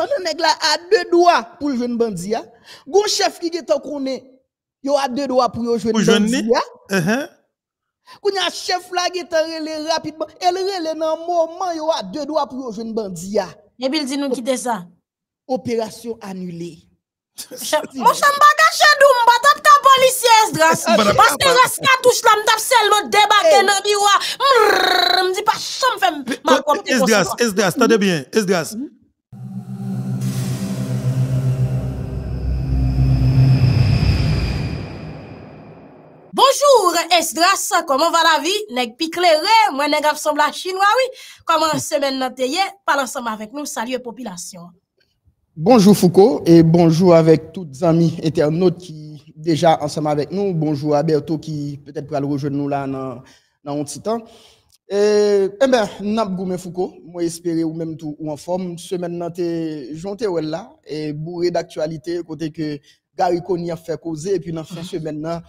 Pendant nèg la a deux doigts pour jeune bandit a. Gon chef qui est en il Yo a deux doigts pour jeune bandit a. Uh Quand y a chef là qui est relé rapidement, elle relé dans moment il a deux doigts pour jeune bandit a. Et puis il dit nous quitter ça. Opération annulée. Mon chamba gache m'a mba tap ka policiers dras. Parce que reska touche là m'tap seulement débarqué eh. dans biwa. M'di pas chambre femme. Esdras, Esdras, tendez bien. Esdras. Bonjour Esdras, comment va la vie? Nèg picléré, moi nèg semble la chinois oui. Comment semaine nan Parle ensemble avec nous, salut population. Bonjour Foucault et bonjour avec toutes amis internautes qui déjà ensemble avec nous. Bonjour à Berto qui peut-être va le rejoindre nous là dans dans un petit temps. Eh, bien, eh ben, Foucault, moi espérer ou même tout ou en forme. Semaine nan te jonte ou là et bourré d'actualité côté que Gary Kony a fait causer et puis dans fin semaine là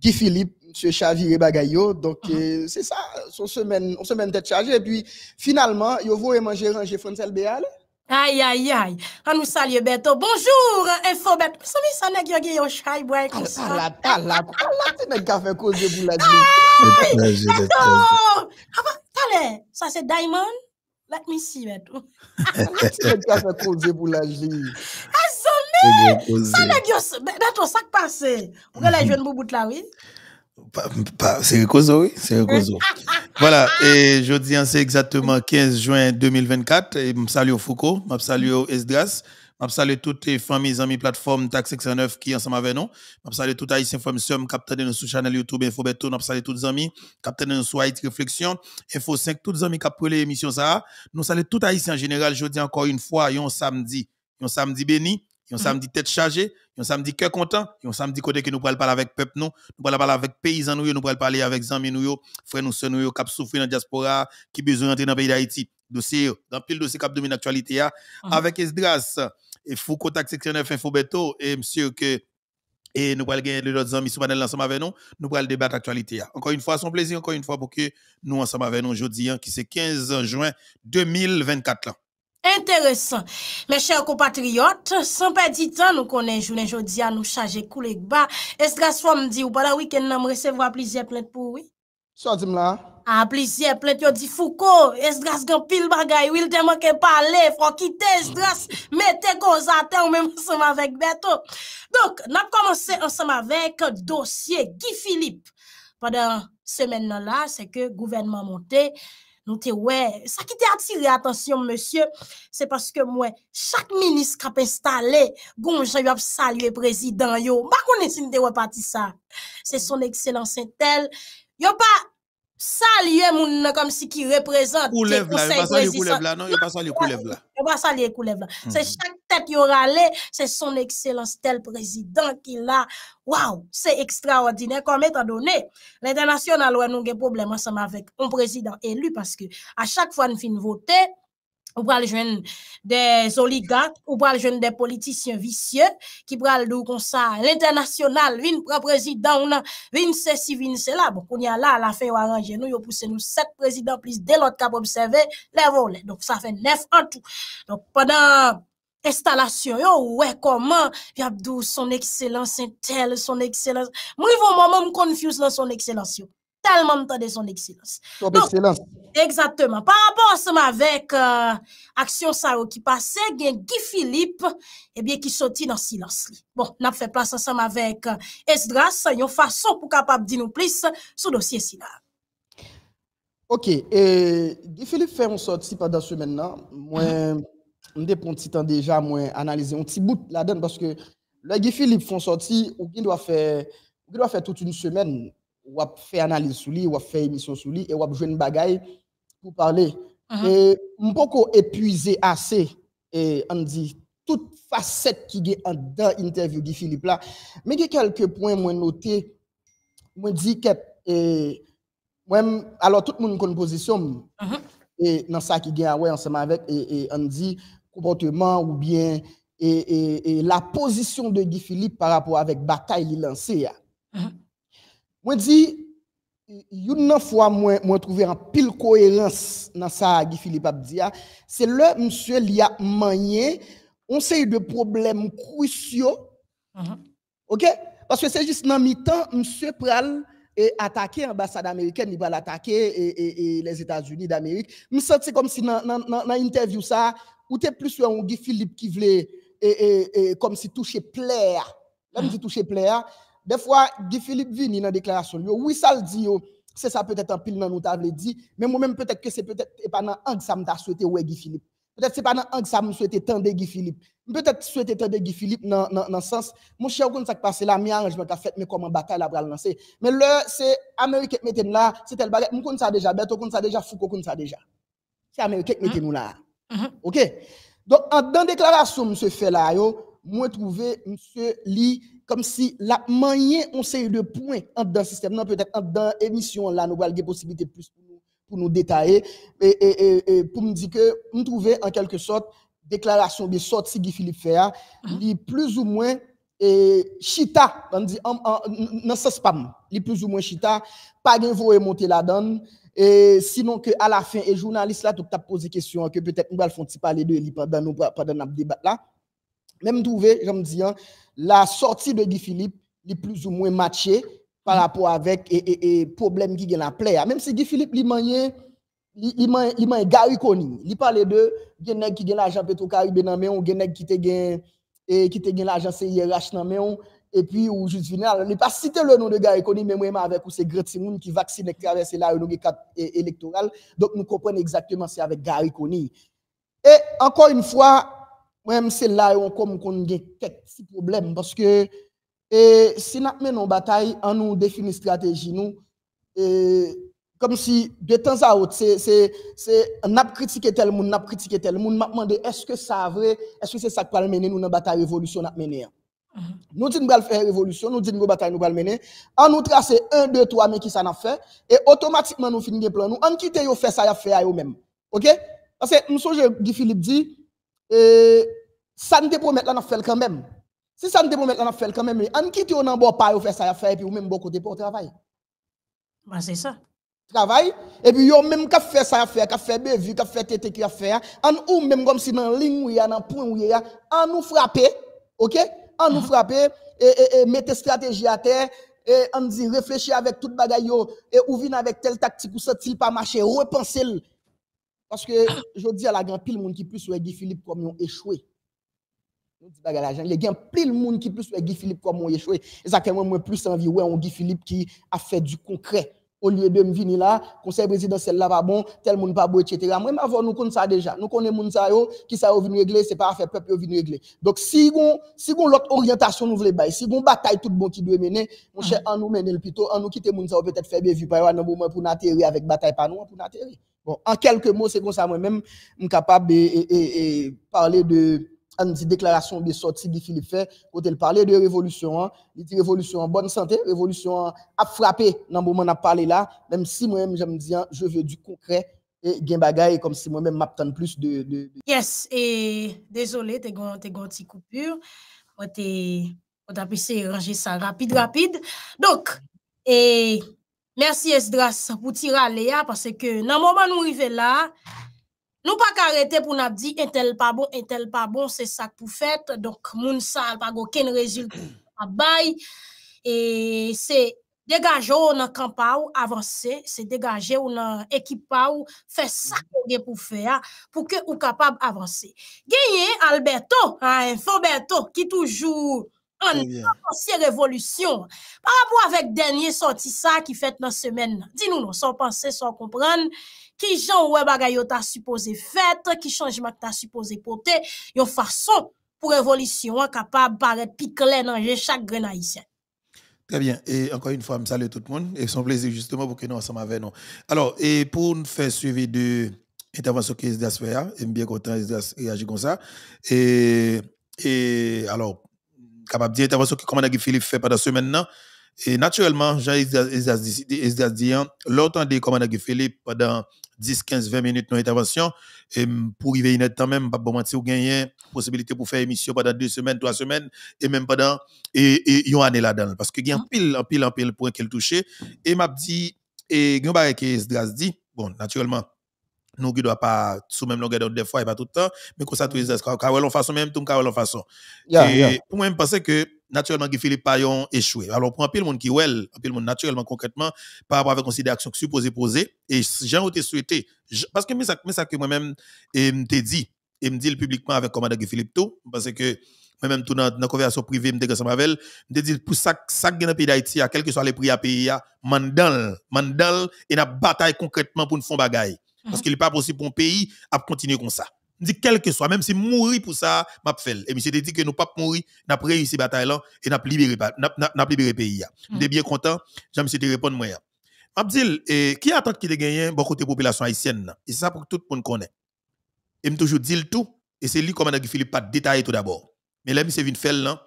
Guy Philippe, M. Xavier Bagayo. Donc, uh-huh. euh, c'est ça, son semaine, on semaine tête chargée. Et puis, finalement, yo vont manger ranger Francel Béal. Aïe, aïe, aïe. On nous salue, Beto. Bonjour, Info-Beto. Vous savez, ça n'est que un chai boy comme ça. Ah, la, la, la, c'est n'est qu'à faire cause pour la vie. Beto! ça c'est Diamond. Let me see, Beto. C'est n'est qu'à faire cause pour la vie. Ah, Mè, ça nè gyo, dans ton sak passé. On a la jwen mou là, la, mhm. oui? C'est Ricozo, oui, c'est Ricozo. voilà, et je dis, c'est exactement 15 juin 2024. Et je salue Foucault, je salue Esdras, je salue toutes les familles, amis, plateformes Tax 69 qui ensemble avec nous. Je salue tout Haïtien Femme Sum, capitaine de notre chaîne YouTube Info Beto. Je salue tous les amis, capitaine de notre Haïti Réflexion, Info 5, toutes les amis qui ont pris l'émission ça. Nous salue tout Haïtien en général. Je dis encore une fois, un samedi, un samedi béni. Ils mm-hmm. samedi tête chargée, yon samedi cœur content, ils samedi côté que nous pourrons parler avec peuple nous, nous pourrons parler avec paysans nous, nous pourrons parler avec amis nous, frères nous, sœurs nous, qui souffrent dans la diaspora, qui besoin d'entrer dans le pays d'Haïti. Dossier, dans pile dossier qui domine l'actualité, mm-hmm. avec Esdras, et Foucault, section 9, Infobeto, et monsieur que et nous pourrons gagner les amis sur panel ensemble avec nous. Nous pourrons débattre l'actualité. Encore une fois, son plaisir, encore une fois, pour que nous ensemble avec nous aujourd'hui, hein, qui c'est 15 juin 2024. Là. Interesant. Mèche okopatriyot, sanpe di tan nou konen jounen jodi an nou chaje koulek ba, es dras fòm di ou bada wiken nan mresevwa plizye plèt pou wè? Sò di mla. A plizye plèt, yo di fouko, es dras gen pil bagay, wil deman ke pale, fò ki te es dras, mète kozate ou mèm seman vek beto. Donk, nan komanse an seman vek dosye, ki filip? Bada semen nan la, seke gouvenman monte, nous te es ça qui t'a attiré attention monsieur c'est parce que moi chaque ministre qui a installé bon j'ai eu à saluer président yo ma bah, connaissance de pas parti ça c'est son excellence intel yo pas bah, ça moun comme si qui représente c'est chaque tête aura râlé c'est son excellence tel président qui là waouh c'est extraordinaire comme étant donné l'international ouais des problème ensemble avec un président élu parce que à chaque fois nous fin voter Ou pral jwen de zoligat, ou pral jwen de politisyen visye, ki pral dou konsa l'internasyonal, vin pral prezidant, vin se si, vin se la, bon kon ya la, la fe yo aranje nou, yo puse nou set prezidant plis, delot kap obseve, levo le, donk sa fe nef an tou. Donk padan estalasyon yo, wekoman, vi ap dou son ekselans, entel, son ekselans, mou yvo mou mou mou konfius lan son ekselans yo. Talman tan de zon ek silans. Sob ek silans. Exactement. Par rapport seman vek euh, aksyon sarou ki pase, gen Guy Philippe, ebyen eh ki soti nan silans li. Bon, nap fe plasa seman vek Esdras, euh, yon fason pou kapap di nou plis sou dosye si la. Ok, e Guy Philippe fe yon soti pa da semen nan, mwen, mwen depon ti tan deja mwen analize, mwen ti bout la den, baske la Guy Philippe fon soti, ou gwen doa fe, ou gwen doa fe tout yon semen nan, wap fè analize sou li, wap fè emisyon sou li, e wap jwen bagay pou parle. Mhm. E mpoko epuize ase, e an di, tout facet ki gen an da interview di Philippe la, me gen kelke poen mwen note, mwen di ket, e, wèm, alo tout moun konpozisyon, mhm. e nan sa ki gen awe an seman vek, e, e an di, kompote man ou bien, e, e la pozisyon de Guy Philippe par rapport avèk batay li lansè ya. An. Mhm. Moi dis une fois moins moi trouvé en pile cohérence dans ça Guy Philippe a dit c'est le monsieur il a on sait de problèmes cruciaux. Mhm. OK parce que c'est juste dans mi-temps monsieur pral et attaquer l'ambassade américaine, il va l'attaquer et, et, e, les États-Unis d'Amérique. Je me sens comme si dans l'interview, ça, ou t'es plus un Guy Philippe qui voulait, et, comme e, e, si toucher plaire. Là, je mhm. toucher plaire, des fois, Guy Philippe Vini dans la déclaration, oui, ça le dit, c'est ça peut-être un pile dans nous dit, mais moi-même peut-être que c'est peut-être pas dans un que ça m'a souhaité ouais Guy Philippe. Peut-être que c'est pas dans un que ça m'a souhaité tant de Guy Philippe. Peut-être souhaiter tant de Guy Philippe dans le sens, mon cher, quand ça passe là, mi arrangement qu'a fait, mais comment bataille la bral Mais là, c'est Américain qui nous là, c'est tel baguette, nous connaissons ça déjà, Berto connaissons ça déjà, Foucault connaissons ça déjà. C'est Américain qui mette mm-hmm. nous là. Mm-hmm. OK? Donc, dans la déclaration, monsieur fait là, moi trouvé monsieur Li kom si la manye on se yu de pouen ant dan sistem nan, peut-et ant dan emisyon la, nou bal ge posibilite plus pou nou detaye, pou m di ke, m trouve en kelke sot, deklarasyon bi sot, si gi Filip Feya, ah. li plus ou mwen, chita, nan se spam, li plus ou mwen chita, pa gen voue monte la dan, sinon ke ala fin, e jounalist la, touk ta pose kesyon, ke peut-et nou bal fonti pa le de, li pa dan nou pa den ap debat la, men m trouve, jom di an, la sorti de Guy Philippe li plus ou mwen matche par rapport avek e problem ki gen la playa. Ah, Mem se Guy Philippe li man yon, li man yon Gary Connie, li pale de gen neg ki gen l'agent Petro Karibè nan meyon, gen neg ki te gen l'agent CIRH nan meyon, e pi ou juste final. Ni pa cite le nou de Gary Connie, men mwen yon avek ou se Greti Moun ki vaksine kare se la ou nou ge kate elektoral, dok nou kompren exactement se avek Gary Connie. E, ankon yon fwa, même c'est là où qu'on a quelques problèmes parce que et, si e, nous menons bataille, on nous définit stratégie, nous, comme e, si de temps à autre, c'est, on a critiqué tel monde, on a critiqué tel monde, on m'a demandé est-ce que c'est vrai, est-ce que c'est ça qui va mener nous dans bataille révolution nous mener. nous Nous disons nous faire révolution, nous disons que bataille nous va mener. On nous trace un, deux, trois, mais qui ça n'a fait, et automatiquement nous finissons le plan. Nous, on quitte, faire ça, fait à eux-mêmes. OK? Parce que, nous, dis, Philippe dit, e, ça ne promet là, on fait quand même. Si ça ne promet là, on fait quand même. On quitte, on n'en bon pas, faire ça, à faire et puis vous même beaucoup de travail. Bah, c'est ça. Travail, et puis on même qu'à faire ça, faire, qu'à faire bévu, qu'à faire tété, a e, fait. On e ou même comme si dans la ligne ou dans le point où il y a, on nous frapper, ok? En nous frapper et, et, et mettre stratégie à terre, et on dit réfléchir avec tout bagaille, et ou vient avec telle tactique, ou ça il pas marché, repenser Parce que je dis à la grande pile, monde qui plus sur dit Philippe comme ils ont échoué. Yè gen pli l moun ki plus wè gifilip kwa moun ye chowe. E sakè mwen mwen plus anvi wè an gifilip ki a fè du konkrè. O liye ben vini la, konsey brezidansel la va bon, tel moun pa bou etche etche. Mwen mwen avon nou kon sa deja. Nou konnen moun sa yo ki sa yo vini regle, se pa a fè pepe yo vini regle. Dok si yon lot orientasyon nou vle bay, si yon batay tout bon ki dwe mene, mwen chè an nou mene l pito, an nou kite moun sa yo pètè fè bevi, an nou mwen pou nateri avèk batay pa nou an pou nateri. Bon, an kelke moun se kon sa mwen mèm an di deklarasyon bi sorti di Filipe Fè, potèl parle de revolutyon an, di di revolutyon an, bonne santè, revolutyon an, ap frape nan bo man ap pale la, menm si mwen jame di an, je ve du konkre, gen bagay, konm si mwen men map tan plus de... Yes, e dezolé, te gonti koupur, potèl apise ranger sa rapide, rapide. Dok, e mersi es dras pou tira le a, parce ke nan mouman nou ive la, Nous pas arrêter pour nous dire un tel pas bon, un tel pas bon, c'est ça que vous faites. Donc, ne savons pas aucun résultat Et c'est dégager ou dans camp avancer, c'est dégager ou dans équipe ou faire ça pour faire, pour pour que ou capable avancer. Gagné Alberto, hein, qui toujours en révolution. Par rapport avec dernier sorti ça qui fait dans semaine, dis-nous, sans penser, sans comprendre tu j'en supposé bagay yo ta supposé fèt, qui tu ta supposé porter, yon façon pour l'évolution capable paraître de piquer dans chaque grain Grenadisien. Très bien. Et encore une fois, je salue tout le monde. Et son plaisir justement pour que nous ensemble avec nous. Alors, et pour nous faire suivi de l'intervention que avons fait, hein, je suis bien content d'agir comme ça. Et, et alors, capable de dire l'intervention que commandant Philippe fait pendant ce semaine, et naturellement, Jean Ezazien, l'entendait commandant Philippe pendant 10, 15, 20 minutes dans l'intervention, pour y veiller temps même, pas bon mentir, ou la possibilité pour faire émission pendant deux semaines, trois semaines, et même pendant, et, une année là-dedans. Parce que y a un mm. pile, un pile, un pile point qu'elle touchait. Et m'a dit, et Gambare qui Esdras dit, bon, naturellement, nous ne doit pas sous même longueur d'onde des fois et pas tout le temps, mais comme ça, tout Esdras, car façon même, tout car on façon. Et pour moi, je pense que, naturellement que Philippe Payon échoué. Alors pour un peu le monde qui well, un peu le monde naturellement concrètement par rapport à la considération supposée posée et j'ai été souhaité parce que mais ça mais que moi-même et t'ai dit et me dit publiquement avec commandant Philippe tout parce que moi-même tout dans la conversation privée me m'a avec me dit pour ça ça gagne pays d'Haïti à quel que soit le prix à pays mandal mandal et la bataille concrètement pour nous faire bagaille parce mhm. qu'il n'est pas possible pour un pays à continuer comme ça dit quel que soit, même si mourir pour ça, m'a fait. Et monsieur dit que nous pas mourir, n'a réussi bataille là et n'a libéré n'a libéré pays. Je suis mm. bien content, j'aime monsieur répondre moi. Abdil, eh, qui attend qu'il te gagné bon côté population haïtienne Et c'est ça pour que tout le monde connaît. Et me toujours dit tout et c'est lui comme Guy Philippe pas détaillé tout d'abord. Mais là monsieur vient faire là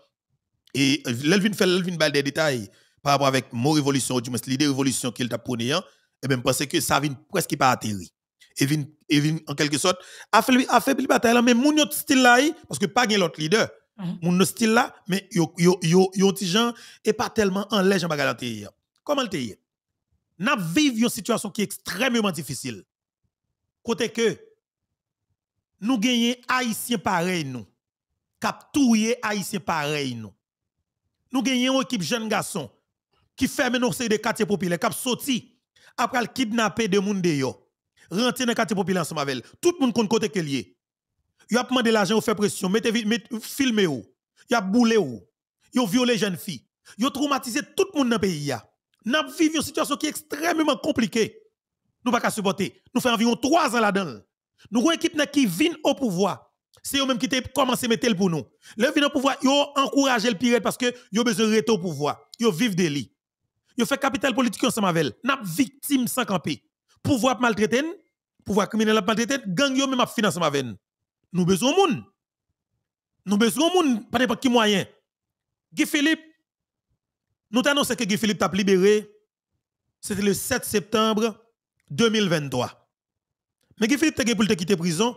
et euh, là vient faire vient balle des détails par rapport avec mon révolution du moins l'idée révolution qu'il t'a prônée, hein. et même ben, penser que ça vient presque pas atterri et vient en quelque sorte affaiblir la bataille mais mon autre style là parce que pas gain l'autre leader mhm. mon mm style là mais yo yo yo yo petit gens et pas tellement en lèche en bagalanté comment le n'a vivons une situation qui est extrêmement difficile côté que nous gagnons haïtiens pareil nous cap touyer haïtiens pareil nous nous gagnons une équipe jeune garçon qui ferme nos séries de quartiers populaires cap sorti après le kidnapper de monde de rentrer dans quartier populaire ensemble avec Tout le monde compte côté qu'elle est. Il a demandé l'argent, il fait pression, mettez ont filmé où. Il a boulé où. Il a violé jeune fille. Ils a traumatisé tout le monde dans le pays. Nous vivons une situation qui est extrêmement compliquée. Nous ne pouvons pas supporter. Nous faisons environ trois ans là-dedans. Nous avons une équipe qui vient au pouvoir. C'est eux-mêmes qui ont commencé à mettre pour nous. Le viennent au pouvoir, ils ont encouragé le pirate parce que ont besoin de rester au pouvoir. Ils vivent des lits. Ils ont fait capital politique ensemble avec elle. Nous victime sans camper pouvoir maltraiter, pouvoir criminel maltraiter, gang yo même a financé ma veine. Nous besoin moun. Nous besoin moun, pas n'importe qui moyen. Guy Philippe, nous t'annonçons que Guy Philippe t'a libéré, c'était le 7 septembre 2023. Mais Guy Philippe t'a pour te quitter prison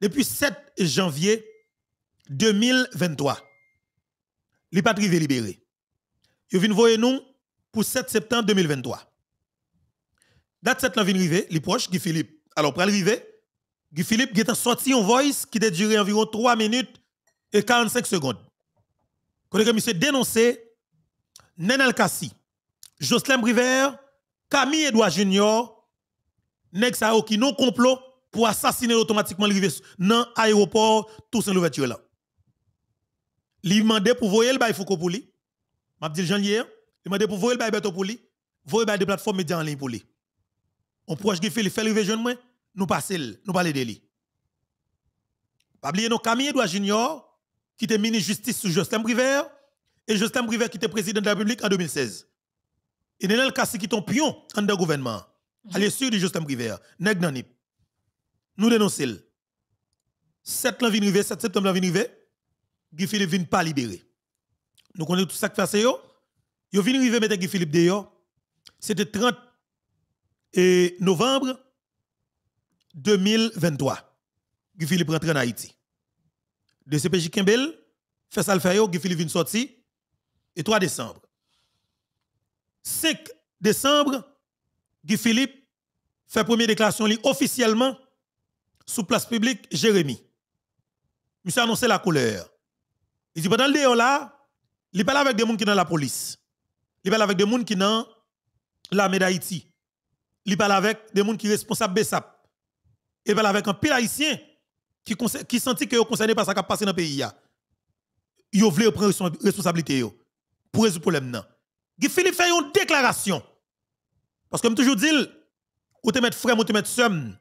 depuis 7 janvier 2023. Il n'est pas libéré. Il vient voir pour 7 septembre 2023. Date 7 de arriver, les proche, Guy Philippe. Alors, pour arriver, Guy Philippe qui est sorti en voice qui a duré environ 3 minutes et 45 secondes. Quand il a dénoncé Nenel Kassi, Jocelyn Briver, Camille Edouard Junior, Nex qui non complot pour assassiner automatiquement le dans l'aéroport Toussaint Louverture là. Li demandé pour voyer le bail Foucault m'a dit Jean il il demandé pour voyer le bail Beto pour lui, voyer le de des plateformes médias en ligne pour lui on proche qui Philippe, le fait le jeune moi, nous passer, nous parlons de lui. Pas oublier nos Camille Edouard Junior, qui était ministre de justice sous Justin Briver, et Justin Briver qui était président de la République en 2016. Il a Nenel cas qui est pion en le gouvernement. À mhm. l'issue de Justin Briver, nèg nanip. Nous dénonçons. 7 l'an 7 septembre l'an vin Guy Philippe vin pas libéré. Nous connaissons tout ça qui passe yo. Yo vin rivé mettre Guy Philippe C'était 30 et novembre 2023, Guy Philippe rentre en Haïti. De CPJ Kimbel, fait ça le Guy Philippe vient sortir, et 3 décembre. 5 décembre, Guy Philippe fait première déclaration officiellement sous place publique Jérémy. Il annoncé la couleur. Il dit pendant le déo là, il parle avec des gens qui sont dans la police. Il parle avec des gens qui sont dans l'armée d'Haïti il parle avec des gens qui sont responsables de ça. Il parle avec un pile haïtien qui, qui sentit que est concerné par ce qui est passé dans le pays. Il veut prendre responsabilité pour résoudre le problème. Guy Philippe fait une déclaration. Parce que je toujours dit, ou te mettre frère, ou te mettre somme.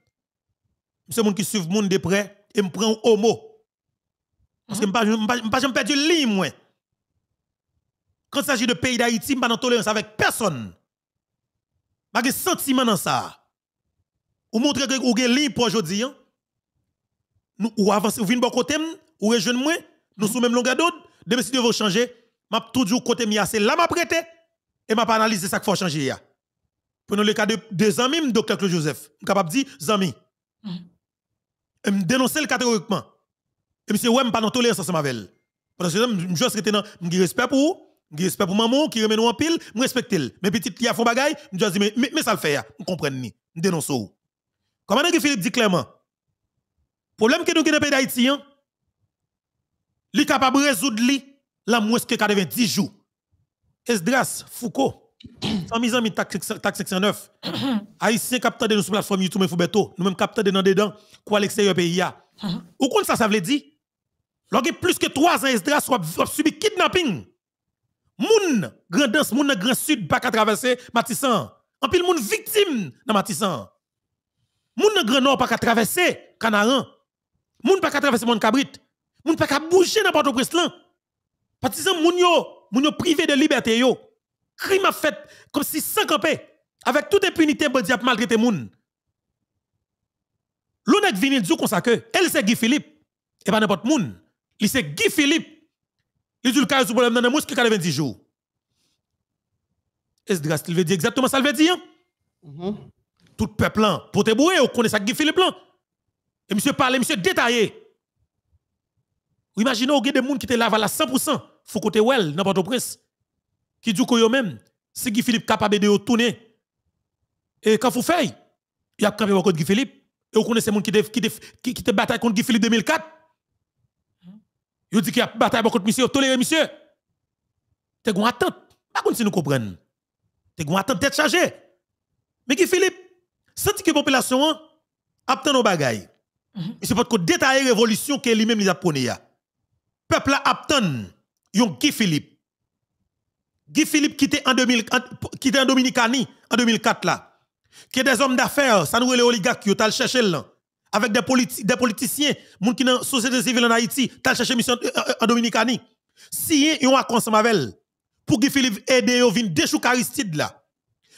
C'est monde qui suit le monde de près et me prend homo. Parce que je mhm. ne pas perdre le moi. Quand il s'agit de pays d'Haïti, je ne pas en tolérance avec personne. Ma sentiment dans ça. Ou montre que ou gen libre aujourd'hui. Hein? Nous ou avance ou de côté ou rejoignez moi, nous sommes même longueur d'onde. Demain si Dieu veut changer, m'a toujours côté mi c'est là m'a prêté et m'a analyser ça qu'il faut changer ya. le cas de deux amis, docteur Claude Joseph. Je capable de dire, Je me dénoncer le catégoriquement. Et monsieur, ouais, pas dans tolérance avec elle. Parce que je suis respect pour vous. Je respecte pour maman qui remet nous en pile, je respecte. Mais petit qui a fait choses, je dis, mais, ça le fait, je hein. comprends ni, je dénonce. Comment est-ce que Philippe dit clairement? Le Problème que nous avons dans le pays d'Haïti, il hein. est capable de résoudre la moins que 90 jours. Esdras, Foucault, sans mise en mi taxe 609, Haïtien capteur de nous sur la plateforme YouTube et oh. nous même capteur de nous dedans, quoi l'extérieur pays. Ou quoi ça, ça veut dire? Lorsque plus que 3 ans, Esdras a subi kidnapping. Moun, grand dans, moun grand sud, pas qu'à traverser Matissan. En pile, moun victime dans Matissan. Moun grand nord, pas qu'à traverser Canaran. Moun pas qu'à traverser Moun Cabrit. Moun pas qu'à bouger dans Port-au-Prince. Matissan, moun yo, moun yo privé de liberté yo. Crime a fait comme si sans camper. Avec toute impunité, bon diable maltraité moun. L'on est venu dire comme ça que, elle c'est Guy Philippe. Et pas n'importe moun. Il c'est Guy Philippe. Il dit le cas problème dans le mousse qui 20 jours. Esdras, il veut dire exactement ça, il veut dire. Mm-hmm. Tout peuple, pour te bouer, on connaît ça qui Philippe. Et monsieur parle, monsieur détaillé. Imaginez, il y a des gens qui te lavent à 100%, faut côté well, n'importe prince. Qui dit que même, si Guy Philippe capable de tourner, et quand vous faites, il y a beaucoup contre Guy Philippe. Et vous connaissez les gens qui te bataille contre Guy Philippe 2004. Yo dit qu'il y a bataille contre monsieur, tous toléré monsieur. T'es gon attente. Pas comme si nous comprenons. T'es gon attente tête chargée. Mais qui Philippe, senti que population a obtenu nos bagailles. Mhm. C'est pas que détailler révolution que lui-même les a prôné. Peuple a obtenu yon Guy Philippe. Guy Philippe qui était en, 2000, qui en Dominicani en 2004 là. Qui est des hommes d'affaires, ça nous les oligarques qui ont cherché là avec des, politiciens, des politiciens, gens qui dans la société civile en Haïti, t'as cherché mission en euh, euh, euh, Dominicanie. Si yon a consommateur. pour que Philippe aide yon vin déchou Vous là,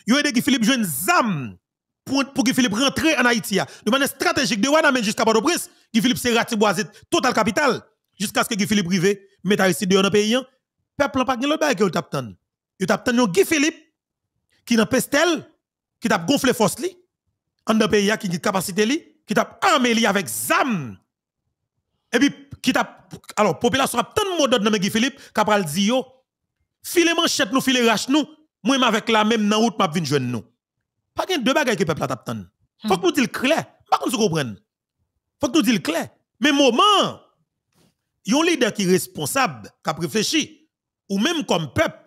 yon aide que Philippe jeune zam pour, pour que Philippe rentre en Haïti De manière stratégique, de Wanamen jusqu'à bordeaux prince Guy Philippe s'est ratiboisé total capital, jusqu'à ce que Philippe rive, mette Aristide dans le pays, hein. peuple n'a pas gagné le bail que yon tap Le Yon tap yon Guy Philippe, qui nan pestel, qui a gonflé force li, en dans pays hein, qui a capacité li, qui t'a emmêlé avec ZAM. Et puis, qui t'a. Alors, population a tant de mots d'ordre dans qui Philippe, qu'après dit yo, manchette nous, file rache nous, moi avec la même na route, m'a vin jeune nous. Pas a deux bagages que peuple a Il Faut que nous disions clair. Pas qu'on se comprenne. Faut que nous disions clair. Mais moment, un leader qui est responsable, qui a réfléchi, ou même comme peuple,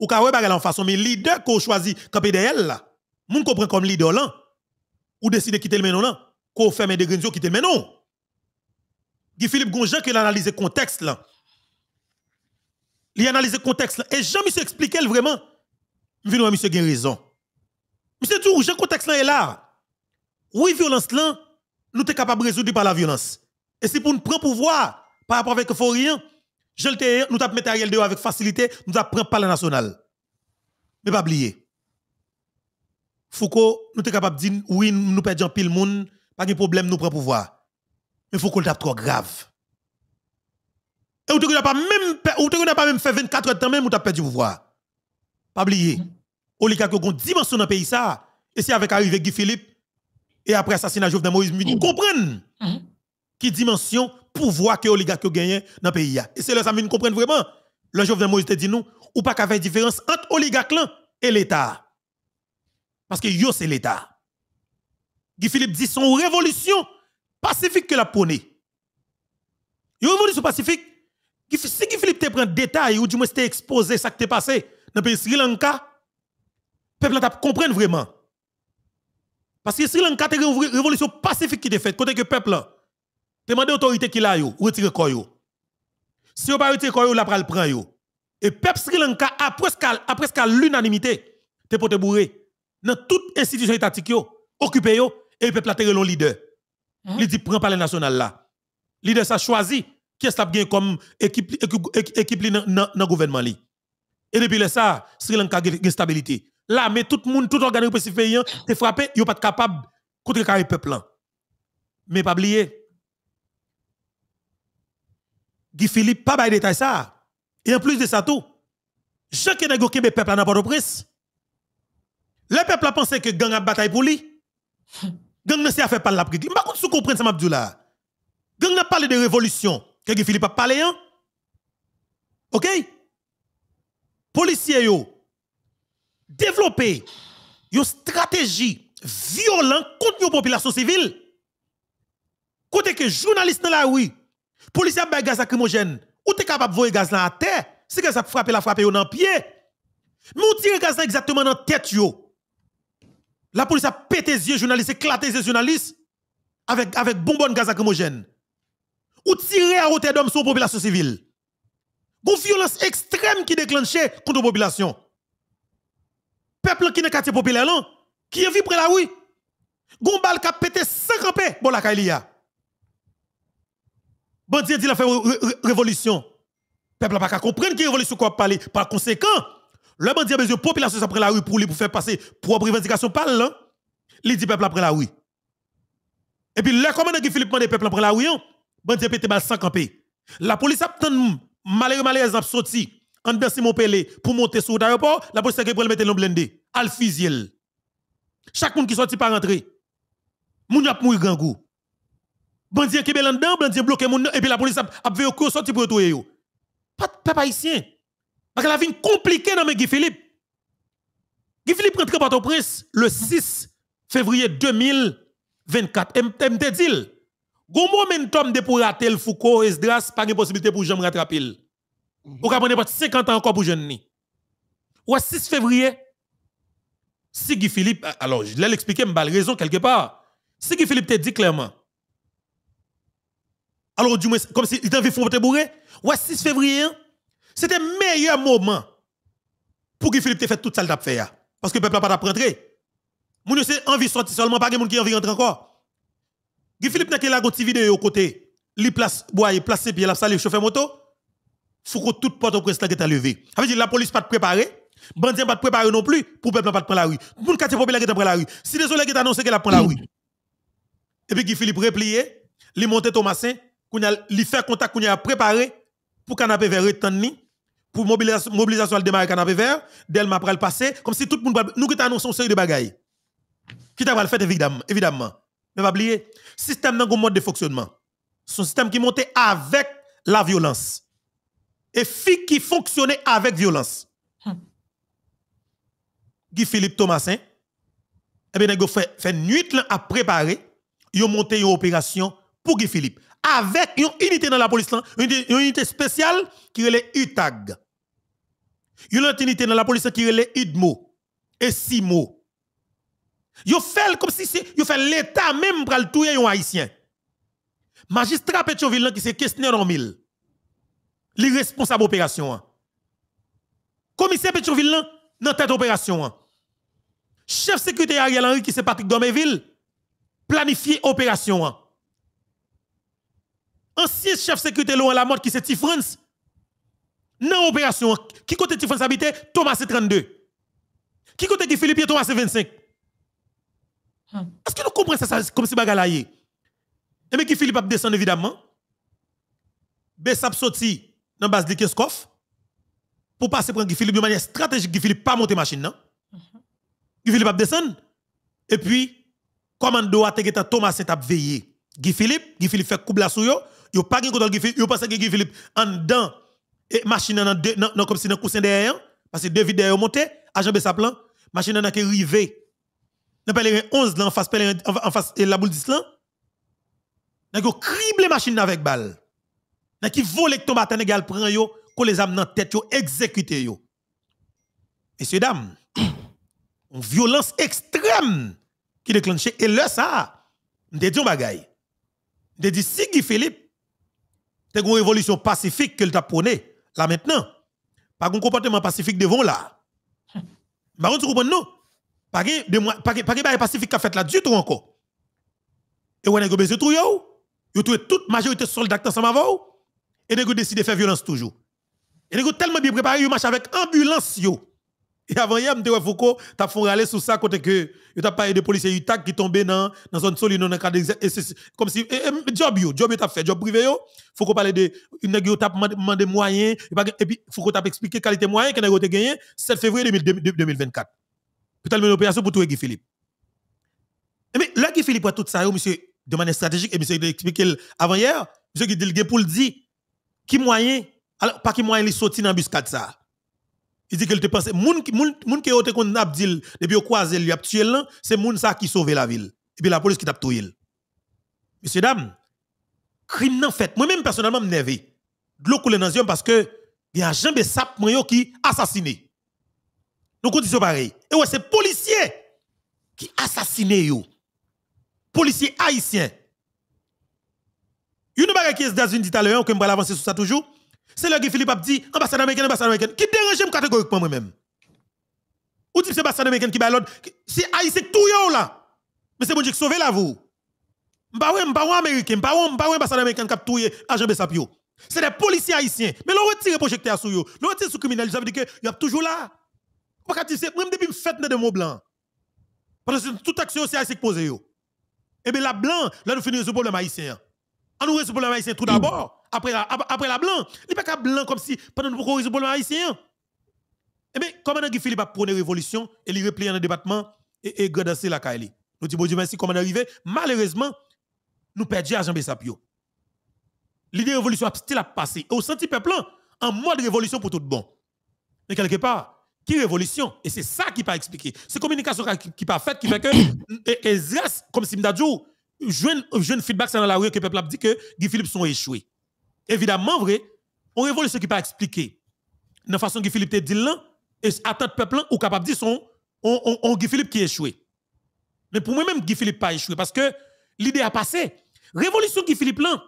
ou qui a en façon, mais leader qu'on choisit, qui a PDL là, moun comprend comme leader là, ou décide quitter le menon là qu'on fait mes dégrinzio qui te mais non. Guy Philippe Gonjan qui a analysé contexte là. Il a analysé contexte là. Et Jean monsieur explique vraiment. nous monsieur a raison. Monsieur tout le contexte là est là. Oui violence là nous sommes capables de résoudre par la violence. Et si pour nous prendre pouvoir par rapport avec Forien, je le nous avons matériel dehors avec facilité, nous avons par la nationale. Mais pas oublier. Foucault, nous sommes capables de dire oui, nous perdons pile monde pas de problème, nous prenons pouvoir. Mais il faut qu'on le tape trop grave. Et on tu n'as pas même, pas même fait 24 heures de temps même, ou tu as perdu pouvoir. Pas oublier. Oligarque mm-hmm. ont dimension dans le pays ça. Et c'est avec arrivé Guy Philippe et après assassinat Jovenel Moïse Vous mm-hmm. comprenez mm-hmm. qui dimension pouvoir que oligarque gagné dans le pays. Et c'est là ça nous comprendre vraiment. Le Jovenel Moïse te dit nous, ou pas qu'à faire différence entre oligarque et l'État. Parce que c'est l'État. Guy Philippe dit son révolution pacifique que la prôné. Une révolution pacifique. Si Guy Philippe te prend détail ou du moins te exposé ça qui t'est passé dans le pays Sri Lanka, le peuple t'a vraiment. Parce que Sri Lanka c'est une révolution pacifique qui est faite, côté que le peuple te demande l'autorité qui a yo, retire yo. Si vous pas retire pas la pral prend yo. Et peuple Sri Lanka a presque à l'unanimité te pour te bourrer dans toute institution étatique yo occupé yo et le peuple a le leader. Hein? Il dit prend le national là. Leader ça choisi qui est-ce comme équipe équipe dans le gouvernement li. Et depuis là ça Sri Lanka une stabilité. Là mais tout le monde tout organe répressif t'es frappé, yo pas capable le peuple là. Mais pas oublier Guy Philippe pas de détail ça. Et en plus de ça tout, chaque nèg le peuple à de prince. Le peuple a pensé que gang a bataille pour lui. Gang n'a fait parler la brigue. M'a contre sous comprendre ça m'a dit là. Gang n'a parlé de révolution. Quelqu'un Philippe a parlé hein? OK Policiers yo développer une stratégie violente contre la population civile. Côté que journalistes dans la rue, policiers bay gaz lacrymogène, ou t'es capable de voir gaz dans la terre, c'est que ça frappe la frappe dans le pied. Mais on tire gaz exactement dans la tête yo. La police a pété les yeux journalistes, éclaté les journalistes avec, avec bonbonne gaz lacrymogène. Ou tiré à d'homme sur la population civile. Une violence extrême qui déclenchait contre la population. Peuple qui n'est quartier populaire, non? qui est vibré là, oui. Gon balle qui a pété 5 ans pour la Kailia. Dieu, dit la fait révolution. Peuple n'a pas compris qui révolution quoi parler. Par conséquent, le bandit a besoin de population après la rue pour lui pour faire passer propre revendication parle. là. Il dit peuple après la rue. Et puis le fait qui Philippe mande peuple après la rue, hein, bandit pété bal sans camper. La police a tant malheureux malheureux a sorti en dans Simon Pelé pour monter sur l'aéroport, la police a pour mettre l'homme blindé, al fusil. Chaque monde qui sorti pas rentrer. Moun a mourir grand goût. Bandit qui est dedans, bandit bloqué et puis la police a veillé au sorti pour retourner. Pas peuple haïtien. Parce que la vie compliquée dans Guy Philippe. Guy Philippe rentre par prince le 6 février 2024. Et me dit, Gon momentum de pour rater le Foucault, Esdras, pas de possibilité pour que rattraper. rattrape. -hmm. Ou pas 50 ans encore pour jeune ni. Ou 6 février, si Guy Philippe, ah, alors je l'ai expliqué, pas raison quelque part. Si Guy Philippe te dit clairement, alors du moins, comme si il t'en fait bourré, ou 6 février, c'était le meilleur moment pour que Philippe te fait toute ça affaire. Parce que le peuple n'a pas rentré. Moun yo c'est envie sortir seulement, pas de moun qui envie rentrer encore. Guy Philippe n'a la une vidéo au côté. Li place, boye, place ses pieds, la salle, chauffeur moto. que toute porte au presse qui est levée. Ça veut dire la police pas préparée. Bandien pas préparé non plus pour peuple pas prendre la rue. Moun quartier populaire qui prendre la rue. Si désolé qui annoncé qu'elle prend la rue. Et puis Guy Philippe replié, li monté Thomasin, qu'on a li fait contact qu'on a préparé pour canapé vert ni pour mobilisation mobilisation démarrer canapé vert dès après le passer comme si tout le monde nous qui t'annonce une série de bagailles qui t'a le fait évidemment évidemment mais pas oublier système dans mode de fonctionnement son système qui montait avec la violence et qui fonctionnait avec violence hmm. Guy Philippe Thomasin eh a fait fait nuit à préparer il a monté une opération pour Guy Philippe avec une unité dans la police, une unité spéciale qui est les UTAG. Une autre unité dans la police qui est les et SIMO. Yo fait comme si yo fait l'État même pour le tuer un haïtien. Magistrat Petionville qui s'est questionné en mille. L'irresponsable opération. Hein. Commissaire Petionville dans tête opération. Hein. Chef sécurité Ariel Henry qui c'est Patrick Doméville planifier opération. Hein ancien chef sécurité la mode qui c'est france Dans l'opération, qui côté Tifrance habitait Thomas c 32. Qui côté Guy Philippe Thomas c 25. Hmm. Est-ce que nous comprenons ça, comme si un Et mais qui Philippe a descendu évidemment. Bessap sorti dans la base de Keskov pour passer prendre Guy Philippe de manière stratégique Guy Philippe pas monter machine non. Hmm. Guy Philippe a descendu. et puis commando a Thomas est veillé. Guy Philippe, Guy Philippe fait couple la souyo? yo pas gain contrôle Guy Philippe, yo pense que Guy Philippe en dedans et machine dans dans comme si dans coussin derrière parce que deux vides derrière monté, agent plan, machine dans qui rivé. Dans pèlerin 11 là en face pèlerin en face la boule 10 là. Nan yo crible machine avec balle. Nan qui vole ton matin égal prend yo, qu'on les âmes dans tête yo exécuter yo. Messieurs dames, une violence extrême qui déclenchée et là ça, m'te dit un bagaille. M'te dit si Guy Philippe c'est une révolution pacifique qu'elle as prônée, là maintenant. Pas un comportement pacifique devant là. Mais tu bah, comprends, non? Pas de pacifique qui a fait là du tout encore. Et on a besoin de tout, yo trouvé toute majorité de soldats ensemble avec et vous décidez de faire violence toujours. Et vous tellement bien préparé, vous marche avec ambulance, yo. Et avant hier, je Foucault, tu as fait râler sur ça, côté que tu as parlé de policiers UTAC qui tombaient dans la zone solide, dans le cadre Comme si, job yo, job as fait, job privé yo. Foucault parlait de, une qui a demandé moyens, et puis faut Foucault t'a expliqué qualité moyen qu'il a gagné 7 février 2024. Peut-être une opération pour tout Guy Philippe. Eh mais là, Guy Philippe a tout ça, monsieur, de manière stratégique, et monsieur, il a expliqué avant hier, monsieur qui dit pour le dire, qui moyen, alors pas qui moyen, il sorti dans le buscade ça. Il dit qu'il te passé. moun, mon, qui ont qu'on Abdil, depuis qu'on croisé lui, a tué l'un, c'est moun ça qui sauve la ville. Et puis la police qui t'a tué. Messieurs, dames, crime non fait. Moi-même, personnellement, nerve, De l'eau coule dans les yeux parce que, il y a un de sap qui assassiné. Nous conditions pareil. Et ouais, c'est policier qui assassiné yo. Policier haïtien. Une a qui est dans une unis dit à l'heure, que je avancer sur ça toujours. C'est là que Philippe a dit ambassade américaine, ambassade américaine. Qui dérange catégoriquement moi-même. Ou dit c'est ambassade américaine qui bat l'autre. C'est Haïti tout yon là. Mais c'est bon Dieu que sauve là vous. M'baoué, m'baoué américain, pas m'baoué ambassade américaine qui a à l'agent Bessapio. C'est des policiers haïtiens. Mais l'on retire projecteur sur eux. L'on retire sur criminel, ça veut dire qu'il y a toujours là. Pourquoi tu sais, même depuis je fête de mots blancs. Parce que toute action c'est haïtien qui pose Et eh bien la blanc, là nous finissons le problème haïtien. On nous résout le problème haïtien tout d'abord après la, après la blanc. Il n'est pas blanc comme si pendant nous pouvons résoudre le haïtien. Eh bien, comment Guy Philippe a prôné révolution et il replié dans le département et, et la KLI. Nous disons, bon Dieu merci, comment arrivé. Malheureusement, nous perdons à Jean Bessapio. L'idée de révolution a still passé. Et au senti peuple, en mode révolution pour tout bon. Mais quelque part, qui révolution Et c'est ça qui pas expliqué. C'est communication qui pas faite qui fait que reste, comme M'dadjou, jeune, jeune feedback dans la rue que le peuple a dit que Guy Philippe sont échoués. Évidemment, vrai, on révolution qui pas expliqué. Dans la façon que Philippe te dit là, et peuples peuple ou capable de dire son, on, on, Guy Philippe qui échoué. Mais pour moi-même, Guy Philippe pas échoué parce que l'idée a passé. Révolution Guy Philippe là,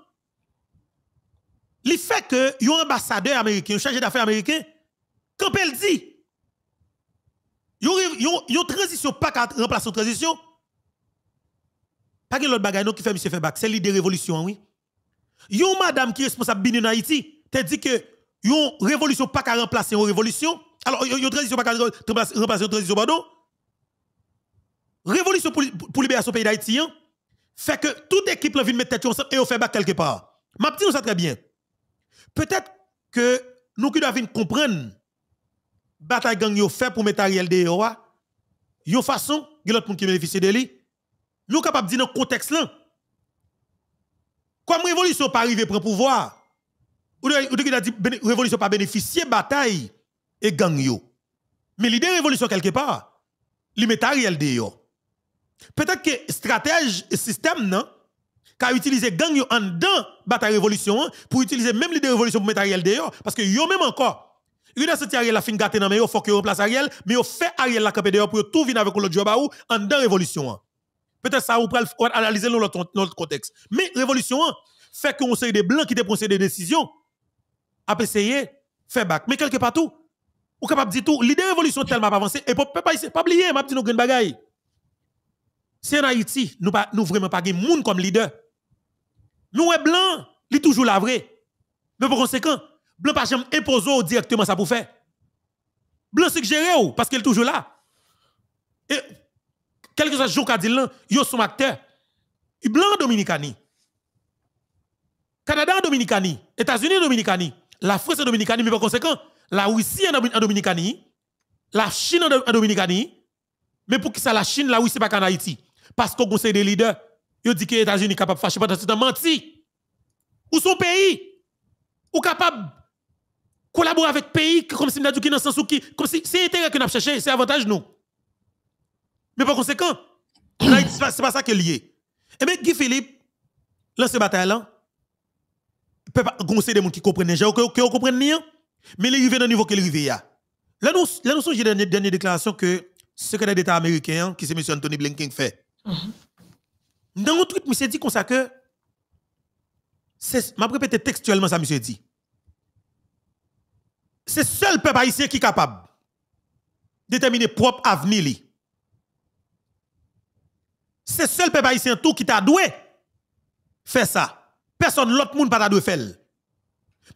le fait que un ambassadeur américain, un chargé d'affaires américain, quand elle dit, une transition pas qu'à remplacer transition, pas que l'autre bagaille qui fait M. fait c'est l'idée révolution, oui. Yon madame qui est responsable de en Haïti, te dit que yon révolution pas qu'à remplacer une révolution. Alors, yon, yon transition pas qu'à remplacer une transition, pardon. Révolution pour, libérer son pays d'Haïti, hein, fait que toute équipe vient mettre tête ensemble et on fait quelque part. Ma petite, ça très bien. Peut-être que nous qui devons comprendre la bataille gang fait pour mettre Ariel De yon façon, yon l'autre qui bénéficie de lui. Nous capable de dire dans contexte là, comme révolution pas arrivée pour pouvoir, ou de dit révolution pas bénéficier bataille et gang yo. Mais l'idée révolution quelque part, li met Ariel Peut-être que stratège système non qu'a utilisé gang yo en dedans bataille révolution pour utiliser même l'idée révolution pour mettre Ariel dehors parce que yo même encore une cette Ariel la fin gâté nan mais yo faut que remplace Ariel mais yo fait Ariel la camper dehors pour tout venir avec l'autre job en dedans révolution. Hein. Peut-être ça, on peut analyser dans notre contexte. Mais révolution fait fait qu'on sait des blancs qui dépensent des décisions, à essayer, faire back. Mais quelque part tout, on capable de dire tout. L'idée de révolution tellement avancée, et pour pas pas oublier, m'a dit nous grande bagaille. C'est en Haïti, nous ne nous vraiment pas de monde comme leader. Nous est blancs il toujours là. vraie. Mais par conséquent, blanc pas jamais imposer directement ça pour faire. Blanc ou parce qu'il est toujours là. Et quelques-uns chose, qu'a dit là ils sont acteurs. Blanc Dominicani. Canada en Dominicani. États-Unis en Dominicani. La France en Dominicani, mais par conséquent, la Russie en Dominicanie. La Chine en Dominicanie. Mais pour qui ça, la Chine, la Russie, pas qu'en Haïti? Parce qu'au conseil des leaders, ils disent que les États-Unis sont capables de fâcher pendant ce temps menti. Ou son pays? Ou capable collaborer avec pays comme si nous qui dans sens ou qui comme si c'est intérêt que nous cherché, c'est avantage nous. Mais par conséquent, c'est pas, pas ça qui est lié. Et eh bien, Guy Philippe, lance ce bataille-là, peut pas goncer des gens qui comprennent déjà, qui comprennent rien, mais les y dans le niveau qu'il arrivé là. nous, là, nous sommes déclaration que le secrétaire d'État américain, hein, qui c'est M. Anthony Blinken, fait. -hmm. Dans mon tweet, monsieur dit comme ça que, m'a répété textuellement ça, monsieur dit. C'est seul peuple haïtien qui est capable de déterminer propre avenir. C'est seul peuple haïtien tout qui t'a doué faire ça. Personne l'autre monde pas t'a doué faire.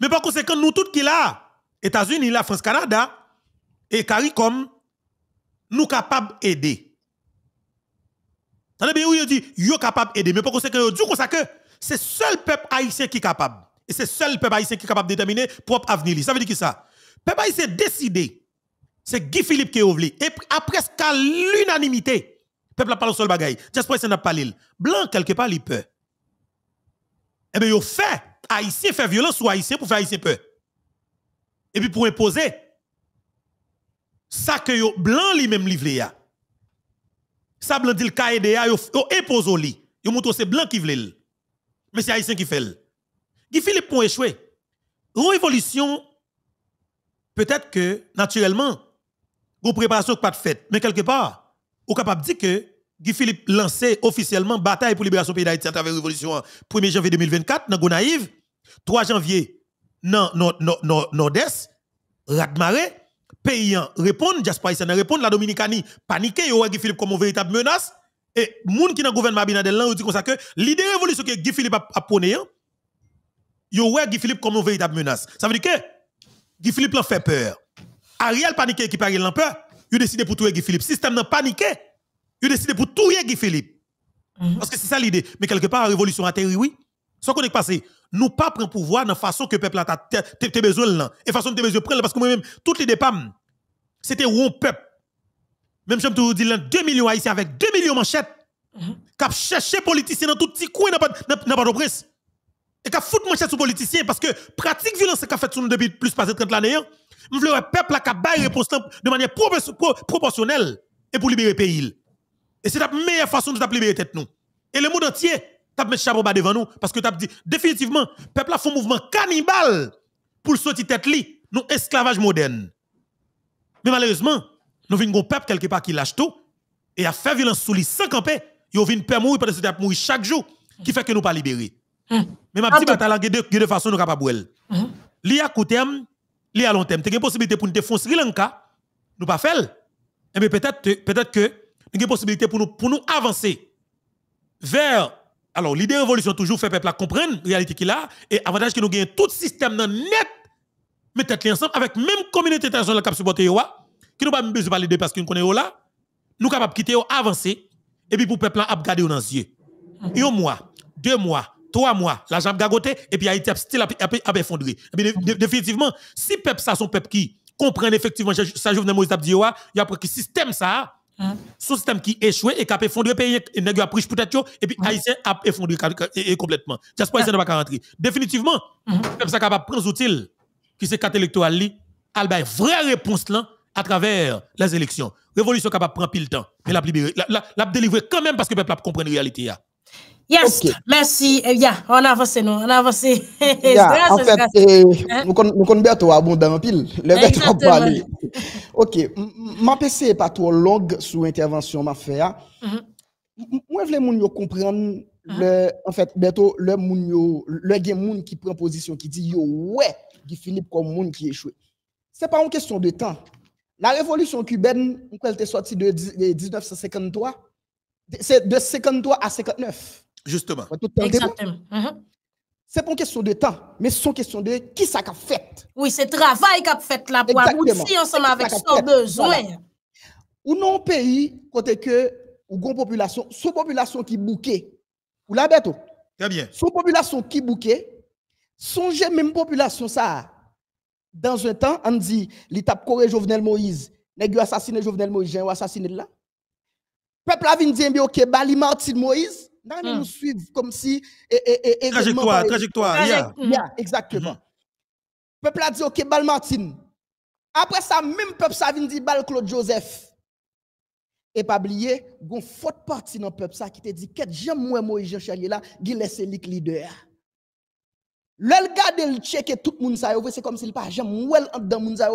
Mais par conséquent, nous tous qui là, États-Unis, la France, Canada et CARICOM, nous capables d'aider. Tandis bien, vous dit, yo capable d'aider. Mais par conséquent, nous ça que c'est seul peuple haïtien qui est capable. Et c'est seul peuple haïtien qui est capable de déterminer propre avenir. Ça veut dire qui ça? Peuple haïtien décidé. C'est Guy Philippe qui est Et après, presque l'unanimité, Peuple a le seul bagaille. Diaspora n'a pas l'île. Blanc, quelque part, il peut. Eh bien, il fait. Haïtien fait violence ou Haïtien pour faire Haïtien peur. Et puis pour imposer. Ça que yo blanc lui-même livre ya. Ça blanc dit le KEDA, yo, yo impose au lit. Yo montre c'est blanc qui veut Mais c'est Haïtien qui fait. Guy Philippe pour échouer. Révolution, peut-être que, naturellement, vos préparations pas faites, mais quelque part, ou capable de dire que Guy Philippe lancé officiellement bataille pour libération pays d'Haïti à travers la révolution 1er janvier 2024 dans Gonaïve, 3 janvier dans Nord-Est, Radmaré, paysan répond, Jasper Issa répond, la Dominicanie panique, yo Guy Philippe comme une véritable menace et moun qui dans gouvernement Abinadel là, dit comme ça que l'idée révolution que Guy Philippe a, a prôné, hein, yo Guy Philippe comme une véritable menace. Ça veut dire que Guy Philippe l'a fait peur. Ariel panique qui parle l'a peur. Ils décidé pour tuer Guy Philippe. Le système n'a paniqué. Ils décident pour tuer Guy Philippe. Mhm. Parce que c'est ça l'idée. Mais quelque part, la révolution a atterri, oui. Ce qu'on est passé, nous pas prendre pouvoir dans la façon que le peuple a besoin Et la façon que besoin prendre parce que moi-même, toutes les PAM, c'était un peuple. Même j'aime toujours dire, 2 millions haïtiens avec 2 millions manchettes, mhm. qui ont cherché politiciens dans tout petit coin, dans pas de presse. Et qui ont foutu manchettes sur politiciens parce que pratique violence qu'a fait depuis plus de 30 ans, nous voulons un peuple qui baille réponse de manière proportionnelle et pour libérer le pays. Et c'est la meilleure façon de libérer tête nous. Et le monde entier, as mis chapeau devant nous parce que définitivement, dit définitivement, peuple a fait un mouvement cannibale pour sortir tête li, nous esclavage moderne. Mais malheureusement, nous venons un peuple quelque part qui lâche tout et a fait violence sous lui sans camper, il a peur mourir parce que t'as mourir chaque jour qui fait que nous pas libérés. Hum. Mais ma petite ah bataille de deux façons nous capable. Hum. Li à li à long terme. Tu as une possibilité pour nous défoncer Sri Lanka, nous pas faire. Mais eh peut-être peut-être que nous une possibilité pour nous pour nous avancer vers alors l'idée de révolution toujours fait peuple à comprendre la réalité qu'il a et avantage que nous gagnons tout système dans net mais tête ensemble avec même communauté internationale qui supporte Yoa, qui nous pas besoin parler de parce qu'on nous connaissent là nous de quitter avancer et puis pour peuple a garder dans les yeux. Un mois, deux mois, trois mois, la jambe gagoté, et puis Haïti a effondré. Eh définitivement, si peuple ça, son peuple qui comprend effectivement, ça, jeune Moïse dit, il y a un système ça, son hein? système qui échoué et qui a effondré le pays, et a peut-être, et puis hein? Haïti a effondré complètement. J'espère que ça ne va pas rentrer. Définitivement, hein? peuple ça capable de prendre outil qui c'est carte électorale, y a une vraie réponse là à travers les élections. Révolution capable de prendre pile temps, mais la, délivrer quand même parce que le peuple comprend la réalité. Là. Yes, merci. Yeah, on avance avancé, nous. On avance. Yeah, en fait, eh, hein? nous connaissons bien toi, bon, dans pile. Le gars, OK. Ma PC n'est pas trop longue sous l'intervention ma fait. Mm-hmm. Moi, je voulais comprendre, mm-hmm. en fait, bientôt, le moun le gen moun qui prend position, qui dit, yo, ouais, qui Philippe comme moun qui échoue. Ce n'est pas une question de temps. La révolution cubaine, elle est sortie de 1953 c'est de 53 à 59. Justement. Exactement. Uh-huh. C'est pas une question de temps, mais c'est une question de qui ça a fait. Oui, c'est travail qu'a fait là pour aboutir ensemble avec son besoin. Ou non pays côté que ou une population, sous population qui bouquet. Ou la bête. Très bien. Sous population qui bouquet, songez même population ça. Dans un temps, on dit l'étape corée Jovenel Moïse, nèg assassiné Jovenel Moïse, j'ai assassiné là peuple a dit dire, ok, Bali Martin Moïse, nous hmm. nous suivre comme si. Eh, eh, eh, trajectoire, trajectoire, yeah. exactement. Hmm. Peuple a dit, ok, Bal Martin. Après ça, même peuple ça vient dire Bal Claude Joseph. Et pas oublier, il y a une partie dans le peuple ça qui te dit, qu'est-ce que j'aime Moïse Jean Charlier là, qui laisse le leader. Le gade le checker tout le monde ça c'est comme s'il pas j'aime well dans monde ça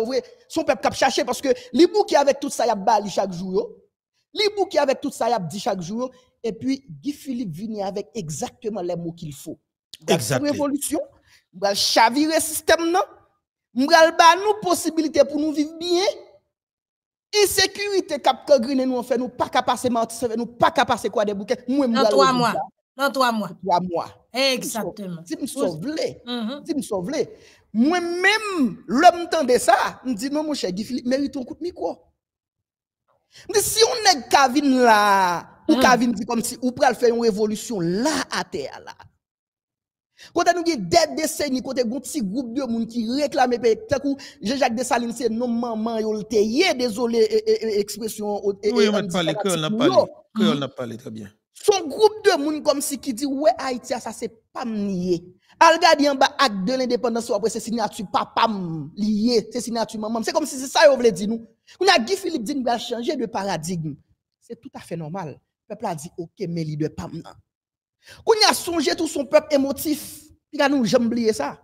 Son peuple cap chercher parce que les qui avec tout ça y a bali chaque jour les qui avec tout ça, il a dit chaque jour. Et puis, Guy Philippe vini avec exactement les mots qu'il faut. Exactement. Révolution, va chavirer le système, non? M'bral ba nous possibilité pour nous vivre bien. Insécurité cap grine nous on fait nous pas capable passer nous pas capable passer quoi des bouquets. Non, Dans trois mois. Dans trois mois. Trois mois. Exactement. Si me sauve si me sauve mm-hmm. Moi même l'homme tendait ça, me dit non mon cher Guy Philippe mérite un coup de micro. Mais si on est Kavin là, ou Kavin ah. dit comme si ou pral faire une révolution là à terre là. Quand nous dit des décennies, quand nous un petit groupe de monde qui réclame, que jacques Dessalines, c'est non, maman, il a désolé, e, e, e, expression. Oui, on pas parlé, parlé, on n'a pas très bien. Son groupe de monde comme si qui dit, ouais, Haïti, ça c'est pas nié. Al gadi an ba ak de l'indépendance ou apre signature signatu papam liye, se signature, mamam. Se si c'est ça yo vle dire. nous. Kou Guy Philippe dit qu'il a changer de paradigme. c'est tout à fait normal. Peuple a dit, ok, me li de pam nan. a na tout son pep emotif. Pi ka nou jem ça,